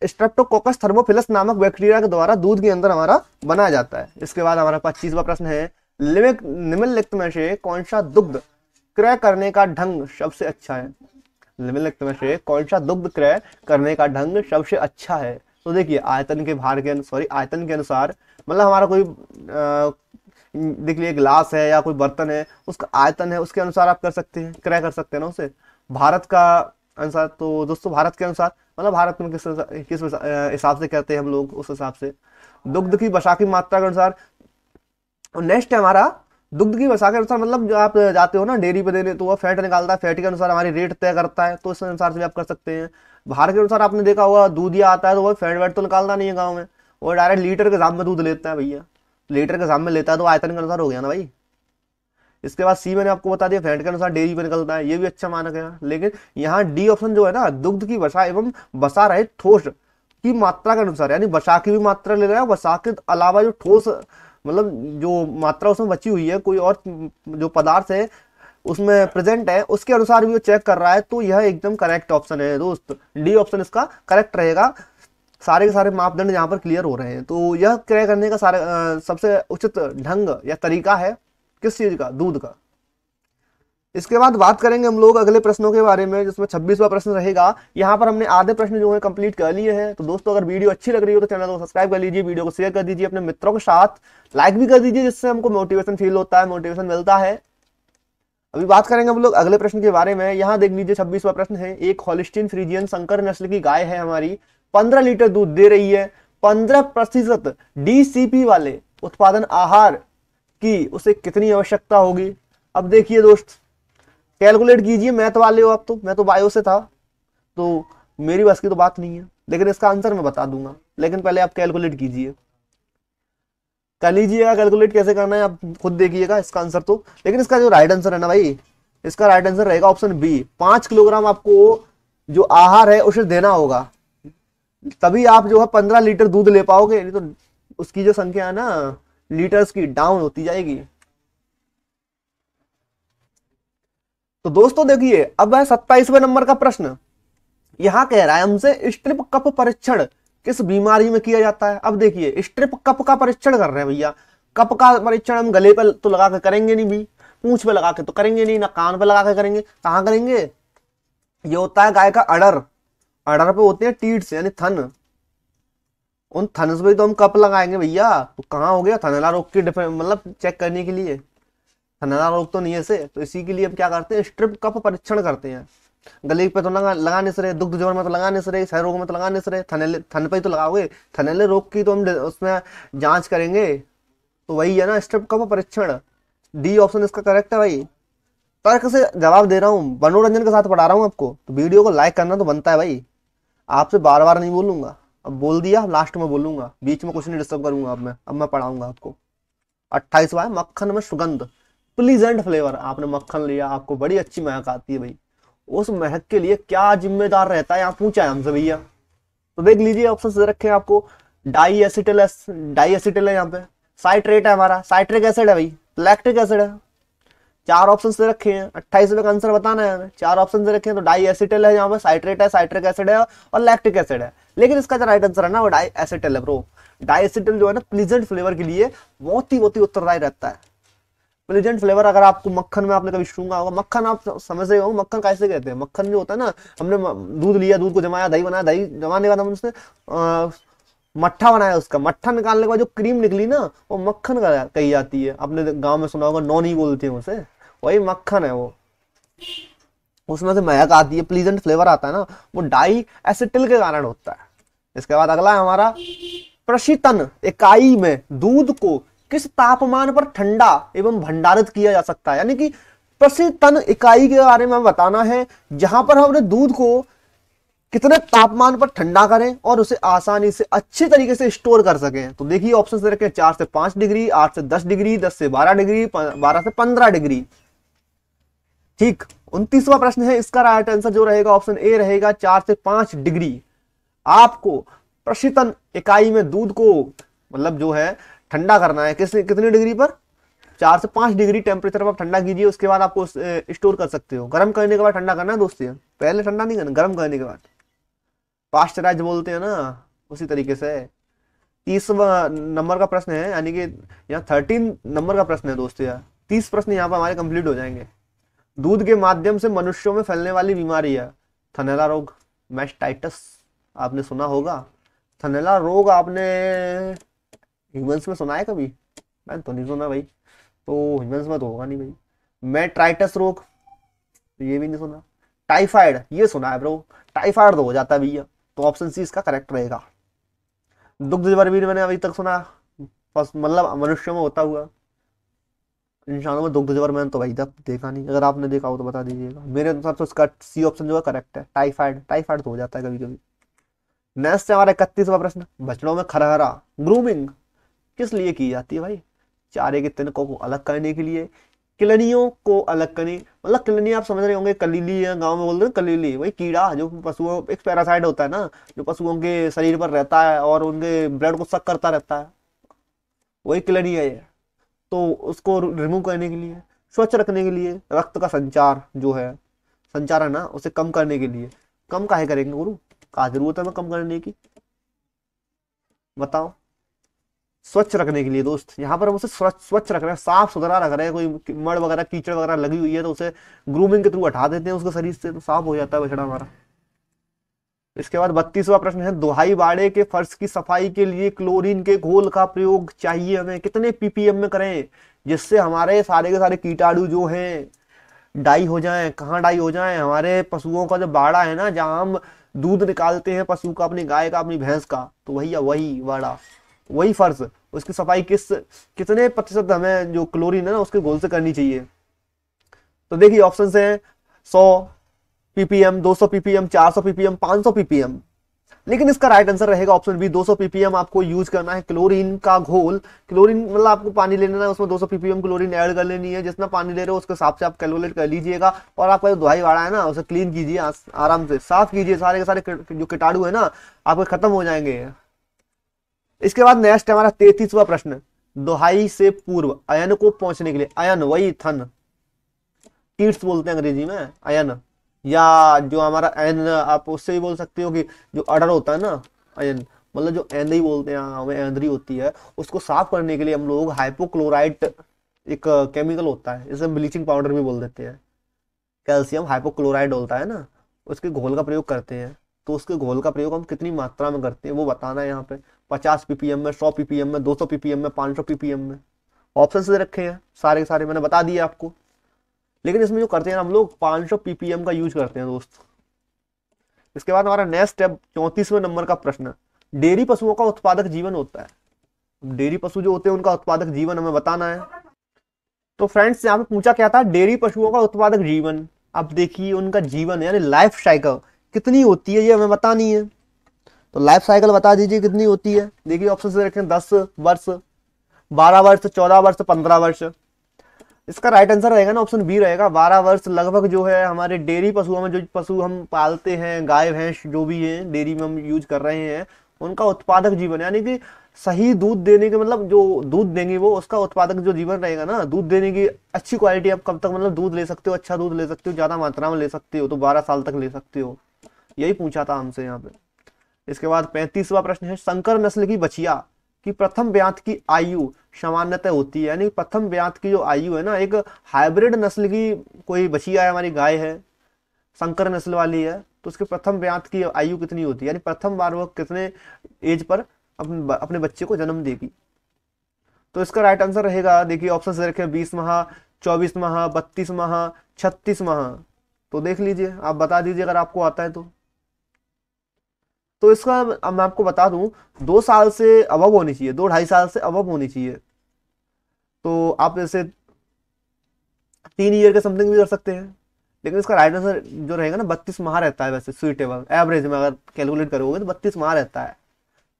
स्ट्रेप्टोकोकस थर्मोफिलस नामक बैक्टीरिया के द्वारा दूध के अंदर हमारा बनाया जाता है इसके बाद हमारा पच्चीसवा प्रश्न है निम्नलिखित में से कौन सा दुग्ध क्रय करने का ढंग सबसे अच्छा है निम्नलिखित में से कौन सा दुग्ध क्रय करने का ढंग सबसे अच्छा है तो देखिए आयतन के भार के सॉरी आयतन के अनुसार मतलब हमारा कोई देख लीजिए ग्लास है या कोई बर्तन है उसका आयतन है उसके अनुसार आप कर सकते हैं क्रय कर सकते हैं ना उसे भारत का अनुसार तो दोस्तों भारत के अनुसार मतलब भारत में किस किस हिसाब से कहते हैं हम लोग उस हिसाब से दुग्ध की बसा की मात्रा के अनुसार नेक्स्ट है हमारा दुग्ध की वसा के अनुसार मतलब जो आप जाते हो ना डेयरी पे देने तो वह फैट निकालता है फैट के अनुसार हमारी रेट तय करता है तो इस अनुसार से भी आप कर सकते हैं बाहर के अनुसार आपने देखा होगा दूध या आता है तो वह फैट वैट तो निकालता नहीं है गाँव में वो डायरेक्ट लीटर के दाम में दूध लेता है भैया लीटर के दाम में लेता है तो आयतन के अनुसार हो गया ना भाई इसके बाद सी मैंने आपको बता दिया फैट के अनुसार डेयरी पर निकलता है ये भी अच्छा मानक है लेकिन यहाँ डी ऑप्शन जो है ना दुग्ध की वसा एवं बसा रहे ठोस की मात्रा के अनुसार यानी वसा की भी मात्रा ले रहा है वसा के अलावा जो ठोस मतलब जो मात्रा उसमें बची हुई है कोई और जो पदार्थ है उसमें प्रेजेंट है उसके अनुसार भी वो चेक कर रहा है तो यह एकदम करेक्ट ऑप्शन है दोस्त डी ऑप्शन इसका करेक्ट रहेगा सारे के सारे मापदंड यहाँ पर क्लियर हो रहे हैं तो यह क्रय करने का सारे सबसे उचित ढंग या तरीका है किस चीज़ का दूध का इसके बाद बात करेंगे हम लोग अगले प्रश्नों के बारे में जिसमें छब्बीसवा प्रश्न रहेगा यहाँ पर हमने आधे प्रश्न जो है कंप्लीट कर लिए हैं तो दोस्तों अगर वीडियो अच्छी लग रही हो तो चैनल को सब्सक्राइब कर लीजिए वीडियो को शेयर कर दीजिए अपने मित्रों के साथ लाइक भी कर दीजिए जिससे हमको मोटिवेशन फील होता है मोटिवेशन मिलता है अभी बात करेंगे हम लोग अगले प्रश्न के बारे में यहाँ देख लीजिए छब्बीसवा प्रश्न है एक हॉलिस्टीन फ्रीजियन शंकर नस्ल की गाय है हमारी पंद्रह लीटर दूध दे रही है पंद्रह प्रतिशत डीसीपी वाले उत्पादन आहार की उसे कितनी आवश्यकता होगी अब देखिए दोस्त कैलकुलेट कीजिए मैथ तो वाले हो आप तो मैं तो बायो से था तो मेरी बस की तो बात नहीं है लेकिन इसका आंसर मैं बता दूंगा लेकिन पहले आप कैलकुलेट कीजिए कर लीजिएगा कैलकुलेट कैसे करना है आप खुद देखिएगा इसका आंसर तो लेकिन इसका जो राइट आंसर है ना भाई इसका राइट आंसर रहेगा ऑप्शन बी पांच किलोग्राम आपको जो आहार है उसे देना होगा तभी आप जो है पंद्रह लीटर दूध ले पाओगे नहीं तो उसकी जो संख्या है ना लीटर्स की डाउन होती जाएगी तो दोस्तों देखिए अब है सत्ताईसवें नंबर का प्रश्न यहां कह रहा है हमसे स्ट्रिप कप परीक्षण किस बीमारी में किया जाता है अब देखिए स्ट्रिप कप का परीक्षण कर रहे हैं भैया कप का परीक्षण हम गले पर तो लगा के करेंगे नहीं भी पूछ पे लगा के तो करेंगे नहीं ना कान पे लगा के करेंगे कहा करेंगे ये होता है गाय का अडर अडर पे होते हैं टीट्स यानी थन उन थन पे तो हम कप लगाएंगे भैया तो कहाँ हो गया थनला रोक के मतलब चेक करने के लिए खनना रोग तो नहीं है इसे तो इसी के लिए हम क्या करते हैं स्ट्रिप कप परीक्षण करते हैं गले पे तो लगा लगाने से रहे दुग्ध जोर में तो लगाने से रहे क्षय रोग में तो लगाने से रहे थनेले थन पे ही तो लगाओगे थनेले रोग की तो हम उसमें जांच करेंगे तो वही है ना स्ट्रिप कप परीक्षण डी ऑप्शन इसका करेक्ट है भाई तर्क से जवाब दे रहा हूँ मनोरंजन के साथ पढ़ा रहा हूँ आपको तो वीडियो को लाइक करना तो बनता है भाई आपसे बार बार नहीं बोलूंगा अब बोल दिया लास्ट में बोलूंगा बीच में कुछ नहीं डिस्टर्ब करूंगा अब मैं अब मैं पढ़ाऊंगा आपको अट्ठाईसवा मक्खन में सुगंध प्लीजेंट फ्लेवर आपने मक्खन लिया आपको बड़ी अच्छी महक आती है भाई उस महक के लिए क्या जिम्मेदार रहता है यहाँ पूछा है हमसे भैया तो देख लीजिए ऑप्शन दे रखे हैं आपको डाई एसिटल डाई एसिटल है यहाँ पे साइट्रेट है हमारा साइट्रिक एसिड है भाई लैक्ट्रिक एसिड है चार ऑप्शन दे रखे हैं अट्ठाईस का आंसर बताना है हमें चार ऑप्शन दे रखे हैं तो डाई एसिटल है यहाँ पे साइट्रेट है साइट्रिक एसिड है और लैक्टिक एसिड है लेकिन इसका जो राइट आंसर है ना वो डाई एसिटल है ब्रो डाई एसिटल जो है ना प्लीजेंट फ्लेवर के लिए बहुत ही बहुत ही उत्तरदायी रहता है प्लेजेंट फ्लेवर अगर आपको मक्खन में आपने कभी सूंगा होगा मक्खन आप समझ रहे हो मक्खन कैसे कहते हैं मक्खन जो होता है ना हमने दूध लिया दूध को जमाया दही बनाया दही जमाने के बाद हम उसने मट्ठा बनाया उसका मट्ठा निकालने के बाद जो क्रीम निकली ना वो मक्खन कही जाती है आपने गाँव में सुना होगा नॉन ही बोलते हैं उसे वही मक्खन है वो उसमें से महक आती है प्लीजेंट फ्लेवर आता है ना वो डाई एसिटिल के कारण होता है इसके बाद अगला है हमारा प्रशीतन इकाई में दूध को किस तापमान पर ठंडा एवं भंडारित किया जा सकता है यानी कि प्रसिद्ध तन इकाई के बारे में बताना है जहां पर हमने दूध को कितने तापमान पर ठंडा करें और उसे आसानी से अच्छे तरीके से स्टोर कर सकें तो देखिए ऑप्शन दे रखे चार से पांच डिग्री आठ से दस डिग्री दस से बारह डिग्री बारह से पंद्रह डिग्री ठीक उनतीसवा प्रश्न है इसका राइट आंसर जो रहेगा ऑप्शन ए रहेगा चार से पांच डिग्री आपको प्रशीतन इकाई में दूध को मतलब जो है ठंडा करना है किस कितनी डिग्री पर चार से पाँच डिग्री टेम्परेचर पर ठंडा कीजिए उसके बाद आपको स्टोर कर सकते हो गर्म करने के बाद ठंडा करना है दोस्ती पहले ठंडा नहीं करना गर्म करने के बाद पाश्चराइज बोलते हैं ना उसी तरीके से तीसवा नंबर का प्रश्न है यानी कि यहाँ थर्टीन नंबर का प्रश्न है दोस्तों यार तीस प्रश्न यहाँ पर हमारे कंप्लीट हो जाएंगे दूध के माध्यम से मनुष्यों में फैलने वाली बीमारी है थनेला रोग मैस्टाइटस आपने सुना होगा थनेला रोग आपने ह्यूमंस में सुना है कभी मैंने तो नहीं सुना भाई तो ह्यूमंस में तो होगा नहीं भाई मैं ट्राइटस रोग तो ये भी नहीं सुना टाइफाइड ये सुना है ब्रो टाइफाइड तो हो जाता है भैया तो ऑप्शन सी इसका करेक्ट रहेगा दुग्ध जबर भी मैंने अभी तक सुना मतलब मनुष्य में होता हुआ इंसानों में दुग्ध जबर मैंने तो भाई तक देखा नहीं अगर आपने देखा हो तो बता दीजिएगा मेरे अनुसार तो इसका सी ऑप्शन जो है करेक्ट है टाइफाइड टाइफाइड तो हो जाता है कभी कभी नेक्स्ट हमारा इकतीसवा प्रश्न बछड़ों में खरहरा ग्रूमिंग किस लिए की जाती है भाई चारे के तिनकों को अलग करने के लिए किलनियों को अलग करने मतलब किलनी आप समझ रहे होंगे कलीली गांव में बोलते हैं कलीली वही कीड़ा जो पशुओं एक पैरासाइड होता है ना जो पशुओं के शरीर पर रहता है और उनके ब्लड को सक करता रहता है वही किलनी है ये तो उसको रिमूव करने के लिए स्वच्छ रखने के लिए रक्त का संचार जो है संचार है ना उसे कम करने के लिए कम काहे करेंगे गुरु कहा जरूरत है मैं कम करने की बताओ स्वच्छ रखने के लिए दोस्त यहाँ पर हम उसे स्वच्छ रख रहे हैं साफ सुथरा रख रहे हैं कोई मड़ वगैरह कीचड़ वगैरह लगी हुई है तो उसे ग्रूमिंग के थ्रू हटा देते हैं उसके शरीर से तो साफ हो जाता है बछड़ा हमारा इसके बाद बत्तीसवा प्रश्न है दोहाई बाड़े के फर्श की सफाई के लिए क्लोरीन के घोल का प्रयोग चाहिए हमें कितने पीपीएम में करें जिससे हमारे सारे के सारे कीटाणु जो हैं डाई हो जाएं कहाँ डाई हो जाएं हमारे पशुओं का जो बाड़ा है ना जहाँ हम दूध निकालते हैं पशु का अपनी गाय का अपनी भैंस का तो वही वही बाड़ा वही फर्श उसकी सफाई किस कितने प्रतिशत हमें जो क्लोरीन है ना उसके घोल से करनी चाहिए तो देखिए ऑप्शन है सौ पीपीएम दो सौ पीपीएम चार सौ पीपीएम सौ पीपीएम लेकिन इसका राइट आंसर रहेगा ऑप्शन बी 200 पीपीएम आपको यूज करना है क्लोरीन का घोल क्लोरीन मतलब आपको पानी लेना है उसमें 200 पीपीएम क्लोरीन ऐड कर लेनी है जितना पानी ले रहे हो उसके हिसाब से आप कैलकुलेट कर लीजिएगा और आपका जो दुआई वाड़ा है ना उसे क्लीन कीजिए आराम से साफ कीजिए सारे के सारे जो कीटाणु है ना आपके खत्म हो जाएंगे इसके बाद नेक्स्ट हमारा तेतीसवा प्रश्न दोहाई से पूर्व अयन को पहुंचने के लिए अयन वही थन तीर्थ बोलते हैं अंग्रेजी में अयन या जो हमारा एन आप उससे भी बोल सकते हो कि जो अडर होता है ना अयन मतलब जो ही बोलते हैं हमें हाँ, एंद्री होती है उसको साफ करने के लिए हम लोग हाइपोक्लोराइट एक केमिकल होता है जिसे ब्लीचिंग पाउडर भी बोल देते हैं कैल्शियम हाइपोक्लोराइड होता है ना उसके घोल का प्रयोग करते हैं तो उसके घोल का प्रयोग हम कितनी मात्रा में करते हैं वो बताना है यहाँ पे पचास पीपीएम में सौ पीपीएम में दो सौ पीपीएम में पाँच सौ पीपीएम में ऑप्शन दे रखे हैं सारे के सारे मैंने बता दिए आपको लेकिन इसमें जो करते हैं हम लोग सौ पीपीएम का यूज करते हैं दोस्त इसके बाद हमारा नेक्स्ट स्टेप चौंतीसवें नंबर का प्रश्न डेयरी पशुओं का उत्पादक जीवन होता है डेयरी पशु जो होते हैं उनका उत्पादक जीवन हमें बताना है तो फ्रेंड्स यहाँ पे पूछा क्या था डेयरी पशुओं का उत्पादक जीवन अब देखिए उनका जीवन यानी लाइफ साइकिल कितनी होती है ये हमें बतानी है तो लाइफ साइकिल बता दीजिए कितनी होती है देखिए ऑप्शन से रखें दस वर्ष बारह वर्ष चौदह वर्ष पंद्रह वर्ष इसका राइट आंसर रहेगा ना ऑप्शन बी रहेगा बारह वर्ष लगभग जो है हमारे डेयरी पशुओं में जो पशु हम पालते हैं गाय भैंस जो भी है डेयरी में हम यूज कर रहे हैं उनका उत्पादक जीवन यानी कि सही दूध देने के मतलब जो दूध देंगे वो उसका उत्पादक जो जीवन रहेगा ना दूध देने की अच्छी क्वालिटी आप कब तक मतलब दूध ले सकते हो अच्छा दूध ले सकते हो ज़्यादा मात्रा में ले सकते हो तो बारह साल तक ले सकते हो यही पूछा था हमसे यहाँ पे इसके बाद पैंतीसवा प्रश्न है शंकर नस्ल की बछिया कि प्रथम ब्यांत की आयु सामान्यतः होती है यानी प्रथम ब्यांत की जो आयु है ना एक हाइब्रिड नस्ल की कोई बछिया है हमारी गाय है शंकर नस्ल वाली है तो उसके प्रथम ब्यांत की आयु कितनी होती है यानी प्रथम बार वो कितने एज पर अपने अपने बच्चे को जन्म देगी तो इसका राइट आंसर रहेगा देखिए ऑप्शन दे रखे बीस माह चौबीस माह बत्तीस माह छत्तीस माह तो देख लीजिए आप बता दीजिए अगर आपको आता है तो तो इसका मैं आपको बता दूं दो साल से अवब होनी चाहिए दो ढाई साल से अवब होनी चाहिए तो आप जैसे तीन ईयर के समथिंग भी कर सकते हैं लेकिन इसका राइट आंसर जो रहेगा ना बत्तीस माह रहता है वैसे सुइटेबल एवरेज में अगर कैलकुलेट करोगे तो बत्तीस माह रहता है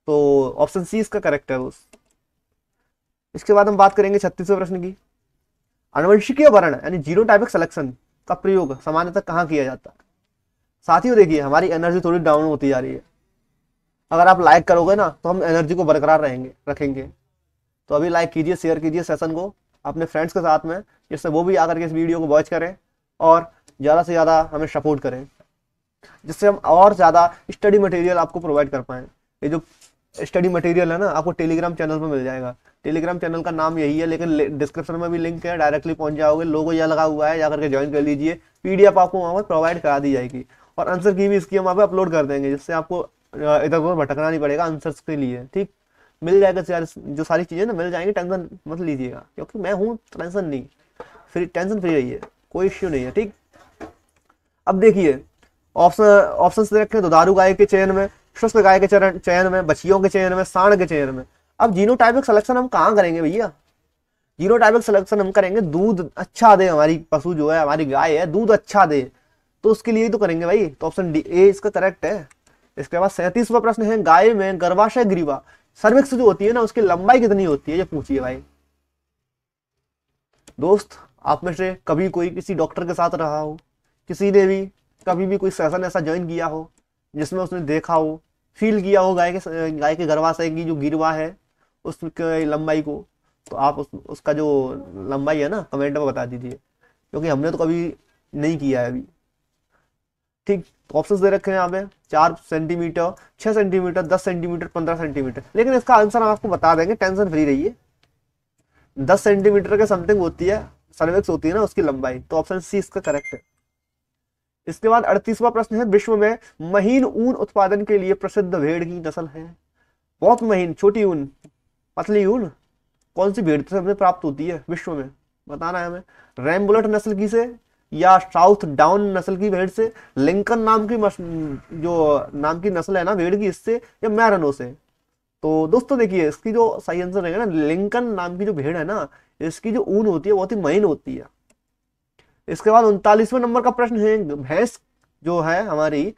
तो ऑप्शन सी इसका करेक्ट है उस इसके बाद हम बात करेंगे छत्तीसवें प्रश्न की अनुवंशिकीय वर्ण यानी जीरो टाइपिक सिलेक्शन का प्रयोग सामान्यतः कहाँ किया जाता है ही देखिए हमारी एनर्जी थोड़ी डाउन होती जा रही है अगर आप लाइक करोगे ना तो हम एनर्जी को बरकरार रहेंगे रखेंगे तो अभी लाइक कीजिए शेयर कीजिए सेशन को अपने फ्रेंड्स के साथ में जिससे वो भी आकर के इस वीडियो को वॉच करें और ज़्यादा से ज़्यादा हमें सपोर्ट करें जिससे हम और ज़्यादा स्टडी मटेरियल आपको प्रोवाइड कर पाएँ ये जो स्टडी मटेरियल है ना आपको टेलीग्राम चैनल पर मिल जाएगा टेलीग्राम चैनल का नाम यही है लेकिन डिस्क्रिप्शन में भी लिंक है डायरेक्टली पहुंच जाओगे लोगो यह लगा हुआ है जाकर के ज्वाइन कर लीजिए पीडीएफ आपको वहाँ पर प्रोवाइड करा दी जाएगी और आंसर की भी इसकी हम वहाँ पर अपलोड कर देंगे जिससे आपको इधर उधर भटकना नहीं पड़ेगा आंसर्स के लिए ठीक मिल जाएगा यार जो सारी चीज़ें ना मिल जाएंगी टेंशन मत लीजिएगा क्योंकि मैं हूँ टेंशन नहीं फ्री टेंशन फ्री रहिए कोई इश्यू नहीं है ठीक अब देखिए ऑप्शन ऑप्शन रखें दुधारू गाय के चयन में शुष्क गाय के चरण चयन में बछियों के चयन में साण के चयन में अब जीनो टाइपिक सलेक्शन हम कहाँ करेंगे भैया जीनो टाइपिक हम करेंगे दूध अच्छा दे हमारी पशु जो है हमारी गाय है दूध अच्छा दे तो उसके लिए तो करेंगे भाई तो ऑप्शन डी ए इसका करेक्ट है इसके बाद सैंतीसवा प्रश्न है गाय में गर्भाशय ग्रीवा सर्विक्स जो होती है ना उसकी लंबाई कितनी होती है ये पूछिए भाई दोस्त आप में से कभी कोई किसी डॉक्टर के साथ रहा हो किसी ने भी कभी भी कोई सेशन ऐसा ज्वाइन किया हो जिसमें उसने देखा हो फील किया हो गाय के गाय के गर्भाशय की जो गिरवा है उसकी लंबाई को तो आप उस, उसका जो लंबाई है ना कमेंट में बता दीजिए क्योंकि हमने तो कभी नहीं किया है अभी ठीक ऑप्शन दे रखे हैं यहाँ पे चार सेंटीमीटर छह सेंटीमीटर दस सेंटीमीटर पंद्रह सेंटीमीटर लेकिन इसका आंसर हम आपको बता देंगे टेंशन फ्री रहिए दस सेंटीमीटर के समथिंग होती है सर्वेक्स होती है ना उसकी लंबाई तो ऑप्शन सी इसका करेक्ट है इसके बाद अड़तीसवा प्रश्न है विश्व में महीन ऊन उत्पादन के लिए प्रसिद्ध भेड़ की नस्ल है बहुत महीन छोटी ऊन पतली ऊन कौन सी भेड़ से हमें प्राप्त होती है विश्व में बताना है हमें बुलेट नस्ल की से या साउथ डाउन नस्ल की भेड़ से लिंकन नाम की मस, जो नाम की नस्ल है ना भेड़ की इससे या मैरनो से तो दोस्तों देखिए इसकी जो सही आंसर रहेगा ना लिंकन नाम की जो भेड़ है ना इसकी जो ऊन होती है बहुत ही महीन होती है इसके बाद उनतालीसवें नंबर का प्रश्न है भैंस जो है हमारी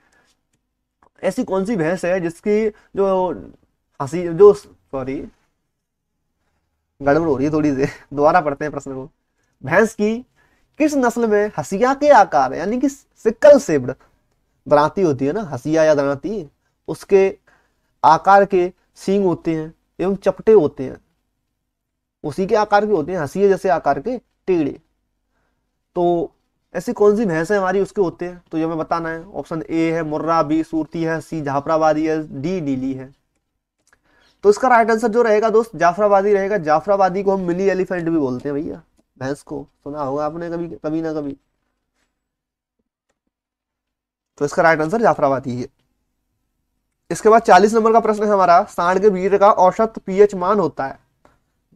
ऐसी कौन सी भैंस है जिसकी जो हसी जो सॉरी गड़बड़ हो रही है थोड़ी सी *laughs* दोबारा पढ़ते हैं प्रश्न को भैंस की किस नस्ल में हसिया के आकार यानी कि सिक्कल सेब्ड दराती होती है ना हसिया या दराती उसके आकार के सींग होते हैं एवं चपटे होते हैं उसी के आकार के होते हैं हसी जैसे आकार के टेढ़े तो ऐसी कौन सी भैंस है हमारी उसके होते हैं तो ये हमें बताना है ऑप्शन ए है मुर्रा बी सूरती है सी जाफराबादी है डी नीली है तो इसका राइट आंसर जो रहेगा दोस्त जाफराबादी रहेगा जाफराबादी को हम मिली एलिफेंट भी बोलते हैं भैया भैंस को सुना होगा आपने कभी कभी ना कभी तो इसका राइट आंसर जाफराबादी है इसके बाद चालीस नंबर का प्रश्न है हमारा सांड के वीर का औसत पीएच मान होता है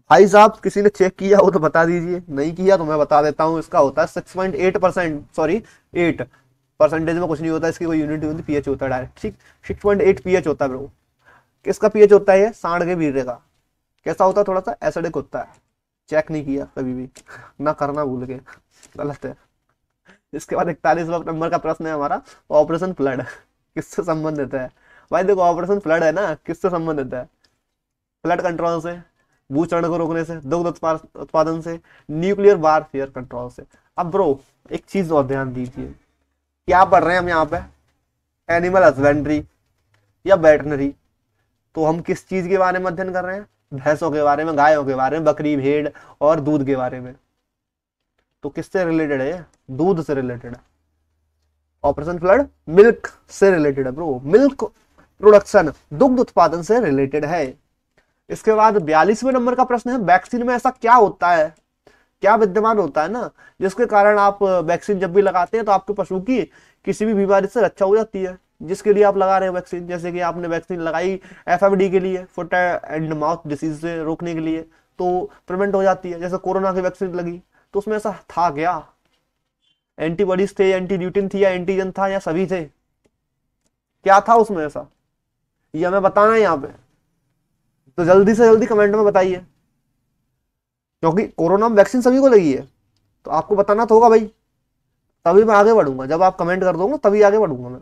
भाई साहब किसी ने चेक किया हो तो बता दीजिए नहीं किया तो मैं बता देता हूं इसका होता है six point eight percent sorry eight percentage में कुछ नहीं होता इसकी कोई यूनिट होती पीएच होता है डायरेक्ट ठीक सिक्स पॉइंट एट पीएच होता है ब्रो किसका पीएच होता है सांड के वीर का कैसा होता है थोड़ा सा एसिडिक होता है चेक नहीं किया कभी भी ना करना भूल के गलत है इसके बाद इकतालीस नंबर का प्रश्न है हमारा ऑपरेशन फ्लड किससे संबंधित है भाई देखो ऑपरेशन फ्लड है ना किससे संबंधित है फ्लड कंट्रोल से भूचरण को रोकने से दुग्ध उत्पादन से न्यूक्लियर फेयर कंट्रोल से अब ब्रो एक चीज और ध्यान दीजिए क्या पढ़ रहे हैं हम यहाँ पे एनिमल हस्बेंड्री या वेटनरी तो हम किस चीज के बारे में अध्ययन कर रहे हैं भैंसों के बारे में गायों के बारे में बकरी भेड़ और दूध के बारे में तो किससे रिलेटेड है दूध से रिलेटेड है ऑपरेशन फ्लड मिल्क से रिलेटेड है ब्रो मिल्क प्रोडक्शन दुग्ध उत्पादन से रिलेटेड है इसके बाद बयालीसवें नंबर का प्रश्न है वैक्सीन में ऐसा क्या होता है क्या विद्यमान होता है ना जिसके कारण आप वैक्सीन जब भी लगाते हैं तो आपके पशु की किसी भी बीमारी से रक्षा हो जाती है जिसके लिए आप लगा रहे हैं वैक्सीन जैसे कि आपने वैक्सीन लगाई एफ के लिए फुट एंड माउथ डिसीज से रोकने के लिए तो प्रिवेंट हो जाती है जैसे कोरोना की वैक्सीन लगी तो उसमें ऐसा था क्या एंटीबॉडीज थे एंटी ड्यूटिन थी या एंटीजन था या सभी थे क्या था उसमें ऐसा ये हमें बताना है यहाँ पे तो जल्दी से जल्दी कमेंट में बताइए क्योंकि कोरोना वैक्सीन सभी को लगी है तो आपको बताना तो होगा भाई तभी मैं आगे बढ़ूंगा जब आप कमेंट कर दोगे तभी आगे बढ़ूंगा मैं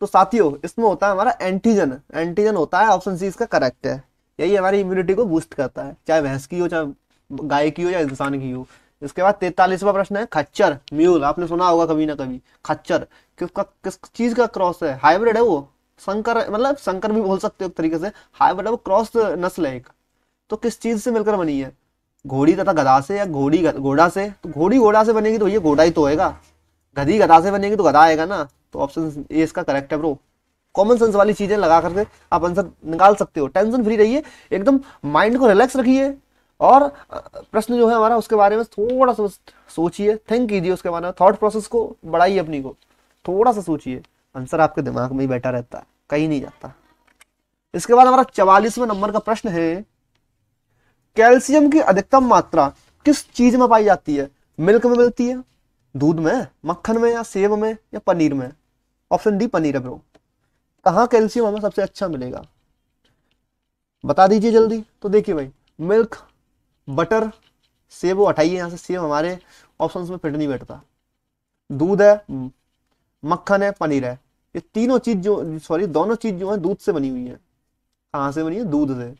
तो साथियों इसमें होता है हमारा एंटीजन एंटीजन होता है ऑप्शन सी इसका करेक्ट है यही हमारी इम्यूनिटी को बूस्ट करता है चाहे भैंस की हो चाहे गाय की हो या इंसान की हो इसके बाद तैतालीसवा प्रश्न है खच्चर म्यूल आपने सुना होगा कभी ना कभी खच्चर किसका किस चीज का क्रॉस है हाइब्रिड है वो शंकर मतलब शंकर भी बोल सकते हो एक तरीके से हाइब्रिड है वो क्रॉस नस्ल है एक तो किस चीज से मिलकर बनी है घोड़ी तथा गधा से या घोड़ी घोड़ा से तो घोड़ी घोड़ा से बनेगी तो ये घोड़ा ही तो होएगा गधी गधा से बनेगी तो गधा आएगा ना तो ऑप्शन ए इसका करेक्ट है ब्रो कॉमन सेंस वाली चीजें लगा करके आप आंसर निकाल सकते हो टेंशन फ्री रहिए एकदम माइंड को रिलैक्स रखिए और प्रश्न जो है हमारा उसके बारे में थोड़ा सा सोचिए थिंक कीजिए उसके बारे में थॉट प्रोसेस को बढ़ाइए अपनी को थोड़ा सा सोचिए आंसर आपके दिमाग में ही बैठा रहता है कहीं नहीं जाता इसके बाद हमारा चवालीसवें नंबर का प्रश्न है कैल्शियम की अधिकतम मात्रा किस चीज में पाई जाती है मिल्क में मिलती है दूध में मक्खन में या सेब में या पनीर में ऑप्शन डी पनीर है ब्रो कहाँ कैल्शियम हमें सबसे अच्छा मिलेगा बता दीजिए जल्दी तो देखिए भाई मिल्क बटर सेब वो हटाइए यहाँ से सेब हमारे ऑप्शन में फिट नहीं बैठता दूध है हम्म, मक्खन है पनीर है ये तीनों चीज जो सॉरी दोनों चीज जो है दूध से बनी हुई है कहाँ से बनी है दूध से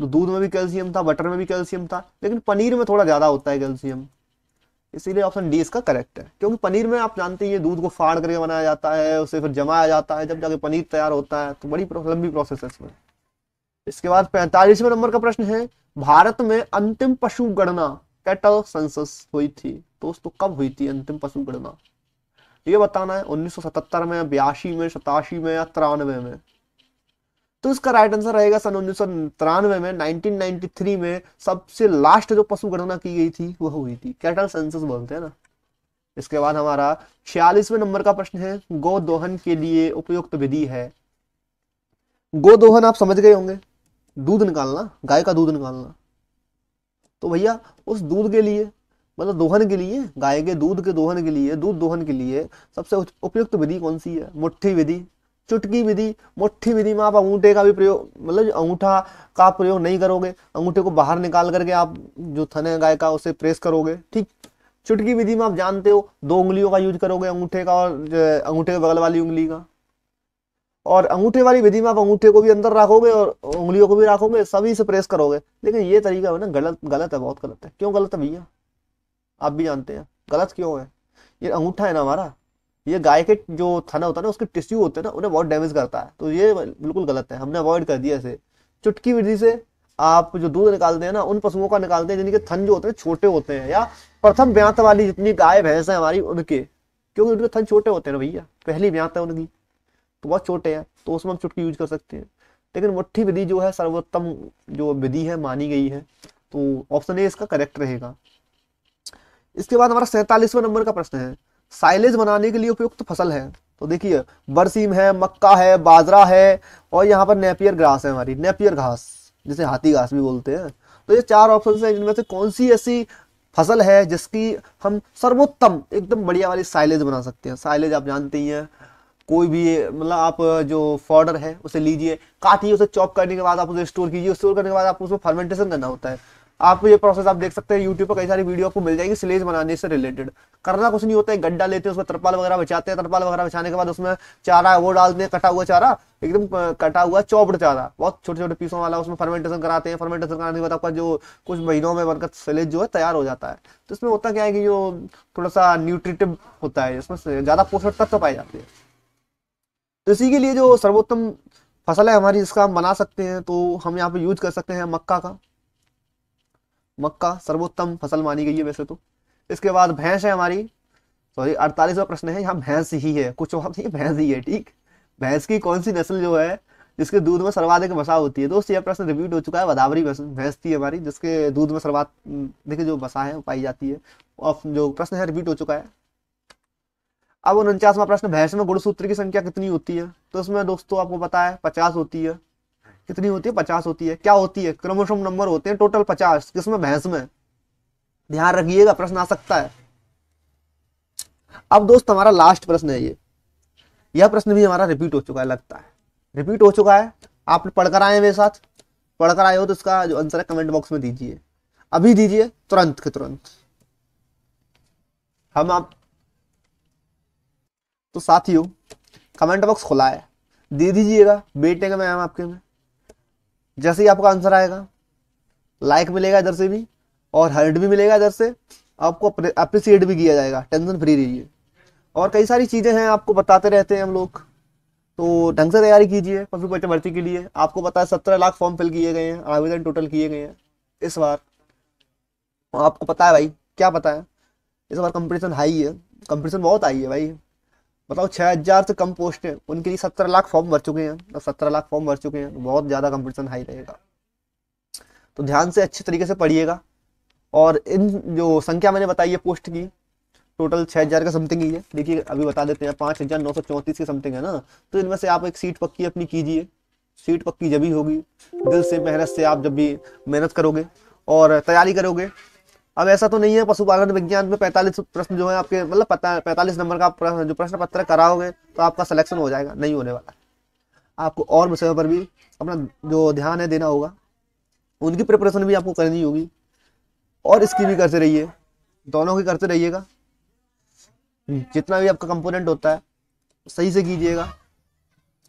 तो दूध में भी कैल्शियम था बटर में भी कैल्शियम था लेकिन पनीर में थोड़ा ज्यादा होता है कैल्शियम इसीलिए ऑप्शन डी इसका करेक्ट है क्योंकि पनीर में आप जानते हैं दूध को फाड़ करके बनाया जाता है उसे फिर जमाया जाता है जब जाके पनीर तैयार होता है तो बड़ी लंबी प्रोसेस है इसमें इसके बाद पैंतालीसवें नंबर का प्रश्न है भारत में अंतिम पशु गणना कैटल सेंसस हुई थी दोस्तों कब हुई थी अंतिम पशु गणना ये बताना है 1977 में बयासी में सतासी में या तिरानवे में तो इसका राइट आंसर रहेगा सन उन्नीस सौ तिरानवे में थ्री में सबसे लास्ट जो पशु गणना की गई थी वह हुई थी कैटल सेंसस बोलते हैं ना इसके बाद हमारा छियालीसवें नंबर का प्रश्न है गो दोहन के लिए उपयुक्त विधि है गो दोहन आप समझ गए होंगे दूध निकालना गाय का दूध निकालना तो भैया उस दूध के लिए मतलब दोहन के लिए गाय के दूध के दोहन के लिए दूध दोहन के लिए सबसे उपयुक्त विधि कौन सी है मुट्ठी विधि चुटकी विधि मुट्ठी विधि में आप अंगूठे का भी प्रयोग मतलब अंगूठा का प्रयोग नहीं करोगे अंगूठे को बाहर निकाल करके आप जो थने गाय का उसे प्रेस करोगे ठीक चुटकी विधि में आप जानते हो दो उंगलियों का यूज करोगे अंगूठे का और अंगूठे के बगल वाली उंगली का और अंगूठे वाली विधि में आप अंगूठे को भी अंदर रखोगे और उंगलियों को भी रखोगे सभी से प्रेस करोगे लेकिन ये तरीका है ना गलत गलत है बहुत गलत है क्यों गलत है भैया आप भी जानते हैं गलत क्यों है ये अंगूठा है ना हमारा ये गाय के जो थाना होता है ना उसके टिश्यू होते हैं ना उन्हें बहुत डैमेज करता है तो ये बिल्कुल गलत है हमने अवॉइड कर दिया इसे चुटकी विधि से आप जो दूध निकालते हैं ना उन पशुओं का निकालते हैं जिनके थन जो होते हैं छोटे होते हैं या प्रथम ब्यांत वाली जितनी गाय भैंस है हमारी उनके क्योंकि उनके थन छोटे होते हैं ना भैया पहली ब्यांत है उनकी तो बहुत छोटे हैं तो उसमें हम चुटकी यूज कर सकते हैं लेकिन मुठ्ठी विधि जो है सर्वोत्तम जो विधि है मानी गई है तो ऑप्शन ए इसका करेक्ट रहेगा इसके बाद हमारा सैतालीसवें नंबर का प्रश्न है साइलेज बनाने के लिए उपयुक्त फसल है तो देखिए बरसीम है मक्का है बाजरा है और यहाँ पर नेपियर ग्रास है हमारी नेपियर घास जिसे हाथी घास भी बोलते हैं तो ये चार ऑप्शन है जिनमें से कौन सी ऐसी फसल है जिसकी हम सर्वोत्तम एकदम बढ़िया वाली साइलेज बना सकते हैं साइलेज आप जानते ही हैं कोई भी मतलब आप जो फॉर्डर है उसे लीजिए काटिए उसे चॉप करने के बाद आप उसे स्टोर कीजिए स्टोर करने के बाद आपको उसमें फर्मेंटेशन करना होता है आपको ये प्रोसेस आप देख सकते हैं यूट्यूब पर कई सारी वीडियो आपको मिल जाएगी स्लेज बनाने से रिलेटेड करना कुछ नहीं होता है गड्ढा लेते हैं उसमें तरपाल वगैरह बचाते हैं तरपाल वगैरह बचाने के बाद उसमें चारा वो डालते हैं कटा हुआ चारा एकदम कटा हुआ चौपड़ चारा बहुत छोटे छोटे पीसों वाला उसमें फर्मेंटेशन कराते हैं फर्मेंटेशन कराने के बाद आपका जो कुछ महीनों में बनकर स्लेज जो है तैयार हो जाता है तो इसमें होता क्या है कि जो थोड़ा सा न्यूट्रिटिव होता है इसमें ज्यादा पोषक तत्व पाए जाते हैं तो इसी के लिए जो सर्वोत्तम फसल है हमारी इसका हम बना सकते हैं तो हम यहाँ पे यूज कर सकते हैं मक्का का मक्का सर्वोत्तम फसल मानी गई है वैसे तो इसके बाद भैंस है हमारी सॉरी अड़तालीसवा प्रश्न है यहाँ भैंस ही है कुछ और नहीं भैंस ही है ठीक भैंस की कौन सी नस्ल जो है जिसके दूध में सर्वाधिक वसा होती है दोस्त यह प्रश्न रिपीट हो चुका है वदावरी भैंस थी हमारी जिसके दूध में सर्वाधिक जो वसा है वो पाई जाती है और जो प्रश्न है रिपीट हो चुका है अब उनचासवा प्रश्न भैंस में गुणसूत्र की संख्या कितनी होती है तो उसमें दोस्तों आपको पता है पचास होती है कितनी होती है पचास होती है क्या होती है क्रमोशम नंबर होते हैं टोटल पचास किसमें भैंस में ध्यान रखिएगा प्रश्न आ सकता है अब दोस्त हमारा लास्ट प्रश्न है ये यह प्रश्न भी हमारा रिपीट हो चुका है लगता है रिपीट हो चुका है आप पढ़कर आए मेरे साथ पढ़कर आए हो तो इसका जो आंसर है कमेंट बॉक्स में दीजिए अभी दीजिए तुरंत के तुरंत हम आप तो साथियों कमेंट बॉक्स खुला है दे दीजिएगा बेटे का मैम आपके में जैसे ही आपका आंसर आएगा लाइक मिलेगा इधर से भी और हर्ट भी मिलेगा इधर से आपको अप्रिसिएट भी किया जाएगा टेंशन फ्री रहिए और कई सारी चीज़ें हैं आपको बताते रहते हैं हम लोग तो ढंग से तैयारी कीजिए पशु बच्चे भर्ती के लिए आपको पता है सत्रह लाख फॉर्म फिल किए गए हैं आवेदन टोटल किए गए हैं इस बार आपको पता है भाई क्या पता है इस बार कंपटीशन हाई है कंपटीशन बहुत हाई है भाई बताओ छः हज़ार से कम पोस्ट है उनके लिए सत्रह लाख फॉर्म भर चुके हैं तो सत्रह लाख फॉर्म भर चुके हैं बहुत ज़्यादा कंपटीशन हाई रहेगा तो ध्यान से अच्छे तरीके से पढ़िएगा और इन जो संख्या मैंने बताई है पोस्ट की टोटल छः हज़ार का समथिंग ही है देखिए अभी बता देते हैं पाँच हज़ार नौ सौ चौंतीस की समथिंग है ना तो इनमें से आप एक सीट पक्की अपनी कीजिए सीट पक्की जब भी होगी दिल से मेहनत से आप जब भी मेहनत करोगे और तैयारी करोगे अब ऐसा तो नहीं है पशुपालन विज्ञान में पैंतालीस प्रश्न जो है आपके मतलब पैंतालीस नंबर का प्रश्न जो प्रश्न पत्र कराओगे तो आपका सिलेक्शन हो जाएगा नहीं होने वाला आपको और विषयों पर भी अपना जो ध्यान है देना होगा उनकी प्रिपरेशन भी आपको करनी होगी और इसकी भी करते रहिए दोनों की करते रहिएगा जितना भी आपका कंपोनेंट होता है सही से कीजिएगा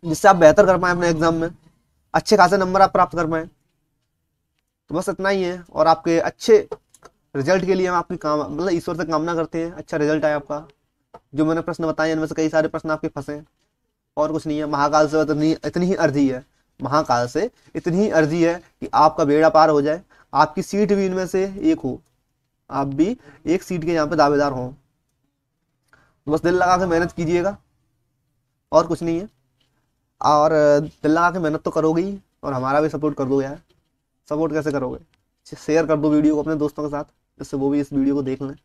जिससे आप बेहतर कर पाए अपने एग्जाम में अच्छे खासे नंबर आप प्राप्त कर पाए तो बस इतना ही है और आपके अच्छे रिजल्ट के लिए हम आपकी काम मतलब ईश्वर से कामना करते हैं अच्छा रिजल्ट आए आपका जो मैंने प्रश्न बताए इनमें से कई सारे प्रश्न आपके फंसे और कुछ नहीं है महाकाल से इतनी इतनी ही अर्जी है महाकाल से इतनी ही अर्जी है कि आपका बेड़ा पार हो जाए आपकी सीट भी इनमें से एक हो आप भी एक सीट के यहाँ पे दावेदार हों बस दिल लगा के मेहनत कीजिएगा और कुछ नहीं है और दिल लगा के मेहनत तो करोगे ही और हमारा भी सपोर्ट कर दो यार सपोर्ट कैसे करोगे शेयर कर दो वीडियो को अपने दोस्तों के साथ उससे तो वो भी इस वीडियो को देख लें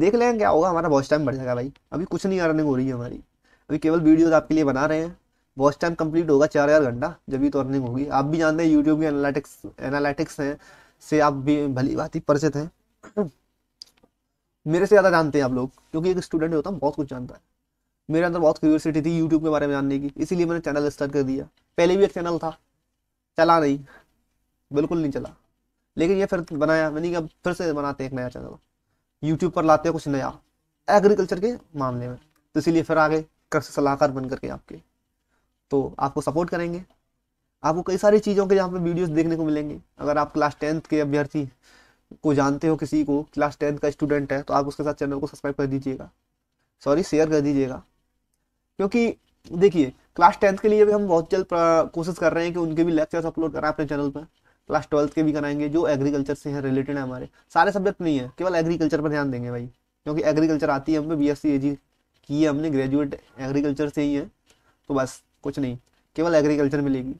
देख लें क्या होगा हमारा वॉच टाइम बढ़ जाएगा भाई अभी कुछ नहीं अर्निंग हो रही है हमारी अभी केवल वीडियोज तो आपके लिए बना रहे हैं वॉच टाइम कंप्लीट होगा चार हज़ार घंटा जब भी तो अर्निंग होगी आप भी जानते हैं यूट्यूब की एनालिटिक्स एनालिटिक्स हैं से आप भी भली बात ही परिचित हैं मेरे से ज़्यादा जानते हैं आप लोग क्योंकि एक स्टूडेंट होता हूँ बहुत कुछ जानता है मेरे अंदर बहुत क्यूरसिटी थी यूट्यूब के बारे में जानने की इसीलिए मैंने चैनल स्टार्ट कर दिया पहले भी एक चैनल था चला नहीं बिल्कुल नहीं चला लेकिन ये फिर बनाया मैंने अब फिर से बनाते हैं एक नया चैनल यूट्यूब पर लाते हैं कुछ नया एग्रीकल्चर के मामले में तो इसीलिए फिर आगे कृषि सलाहकार बन करके आपके तो आपको सपोर्ट करेंगे आपको कई सारी चीज़ों के यहाँ पे वीडियोस देखने को मिलेंगे अगर आप क्लास टेंथ के अभ्यर्थी को जानते हो किसी को क्लास टेंथ का स्टूडेंट है तो आप उसके साथ चैनल को सब्सक्राइब कर दीजिएगा सॉरी शेयर कर दीजिएगा क्योंकि देखिए क्लास टेंथ के लिए भी हम बहुत जल्द कोशिश कर रहे हैं कि उनके भी लेक्चर्स अपलोड कराएं अपने चैनल पर क्लास ट्वेल्थ के भी कराएंगे जो एग्रीकल्चर से हैं रिलेटेड है हमारे सारे सब्जेक्ट नहीं है केवल एग्रीकल्चर पर ध्यान देंगे भाई क्योंकि एग्रीकल्चर आती है हमें बी एस सी की है हमने ग्रेजुएट एग्रीकल्चर से ही है तो बस कुछ नहीं केवल एग्रीकल्चर मिलेगी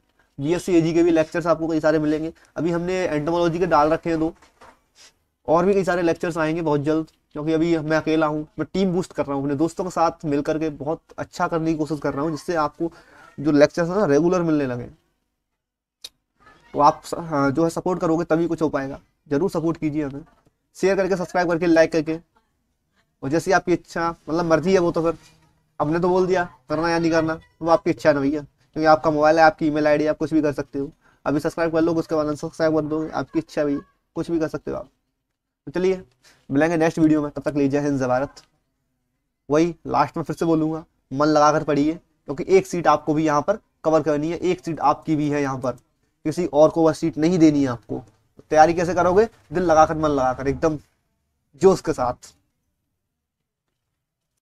बी एस सी के भी लेक्चर्स आपको कई सारे मिलेंगे अभी हमने एंटोमोलॉजी के डाल रखे हैं दो और भी कई सारे लेक्चर्स आएंगे बहुत जल्द क्योंकि अभी मैं अकेला हूँ मैं टीम बूस्ट कर रहा हूँ अपने दोस्तों के साथ मिल करके बहुत अच्छा करने की कोशिश कर रहा हूँ जिससे आपको जो लेक्चर्स हैं ना रेगुलर मिलने लगे तो आप हाँ, जो है सपोर्ट करोगे तभी कुछ हो पाएगा ज़रूर सपोर्ट कीजिए हमें शेयर करके सब्सक्राइब करके लाइक करके और जैसी आपकी इच्छा मतलब मर्जी है वो तो फिर आपने तो बोल दिया करना या नहीं करना वो आपकी इच्छा ना भैया क्योंकि आपका मोबाइल है आपकी ईमेल आईडी आप कुछ भी कर सकते हो अभी सब्सक्राइब कर लो उसके बाद अनसब्सक्राइब कर दो आपकी इच्छा भैया कुछ भी कर सकते हो आप तो चलिए मिलेंगे नेक्स्ट वीडियो में तब तक लीजिए हिंद जवारत वही लास्ट में फिर से बोलूँगा मन लगा कर पढ़िए क्योंकि एक सीट आपको भी यहाँ पर कवर करनी है एक सीट आपकी भी है यहाँ पर किसी और को वह सीट नहीं देनी है आपको तो तैयारी कैसे करोगे दिल लगाकर मन लगाकर एकदम जोश के साथ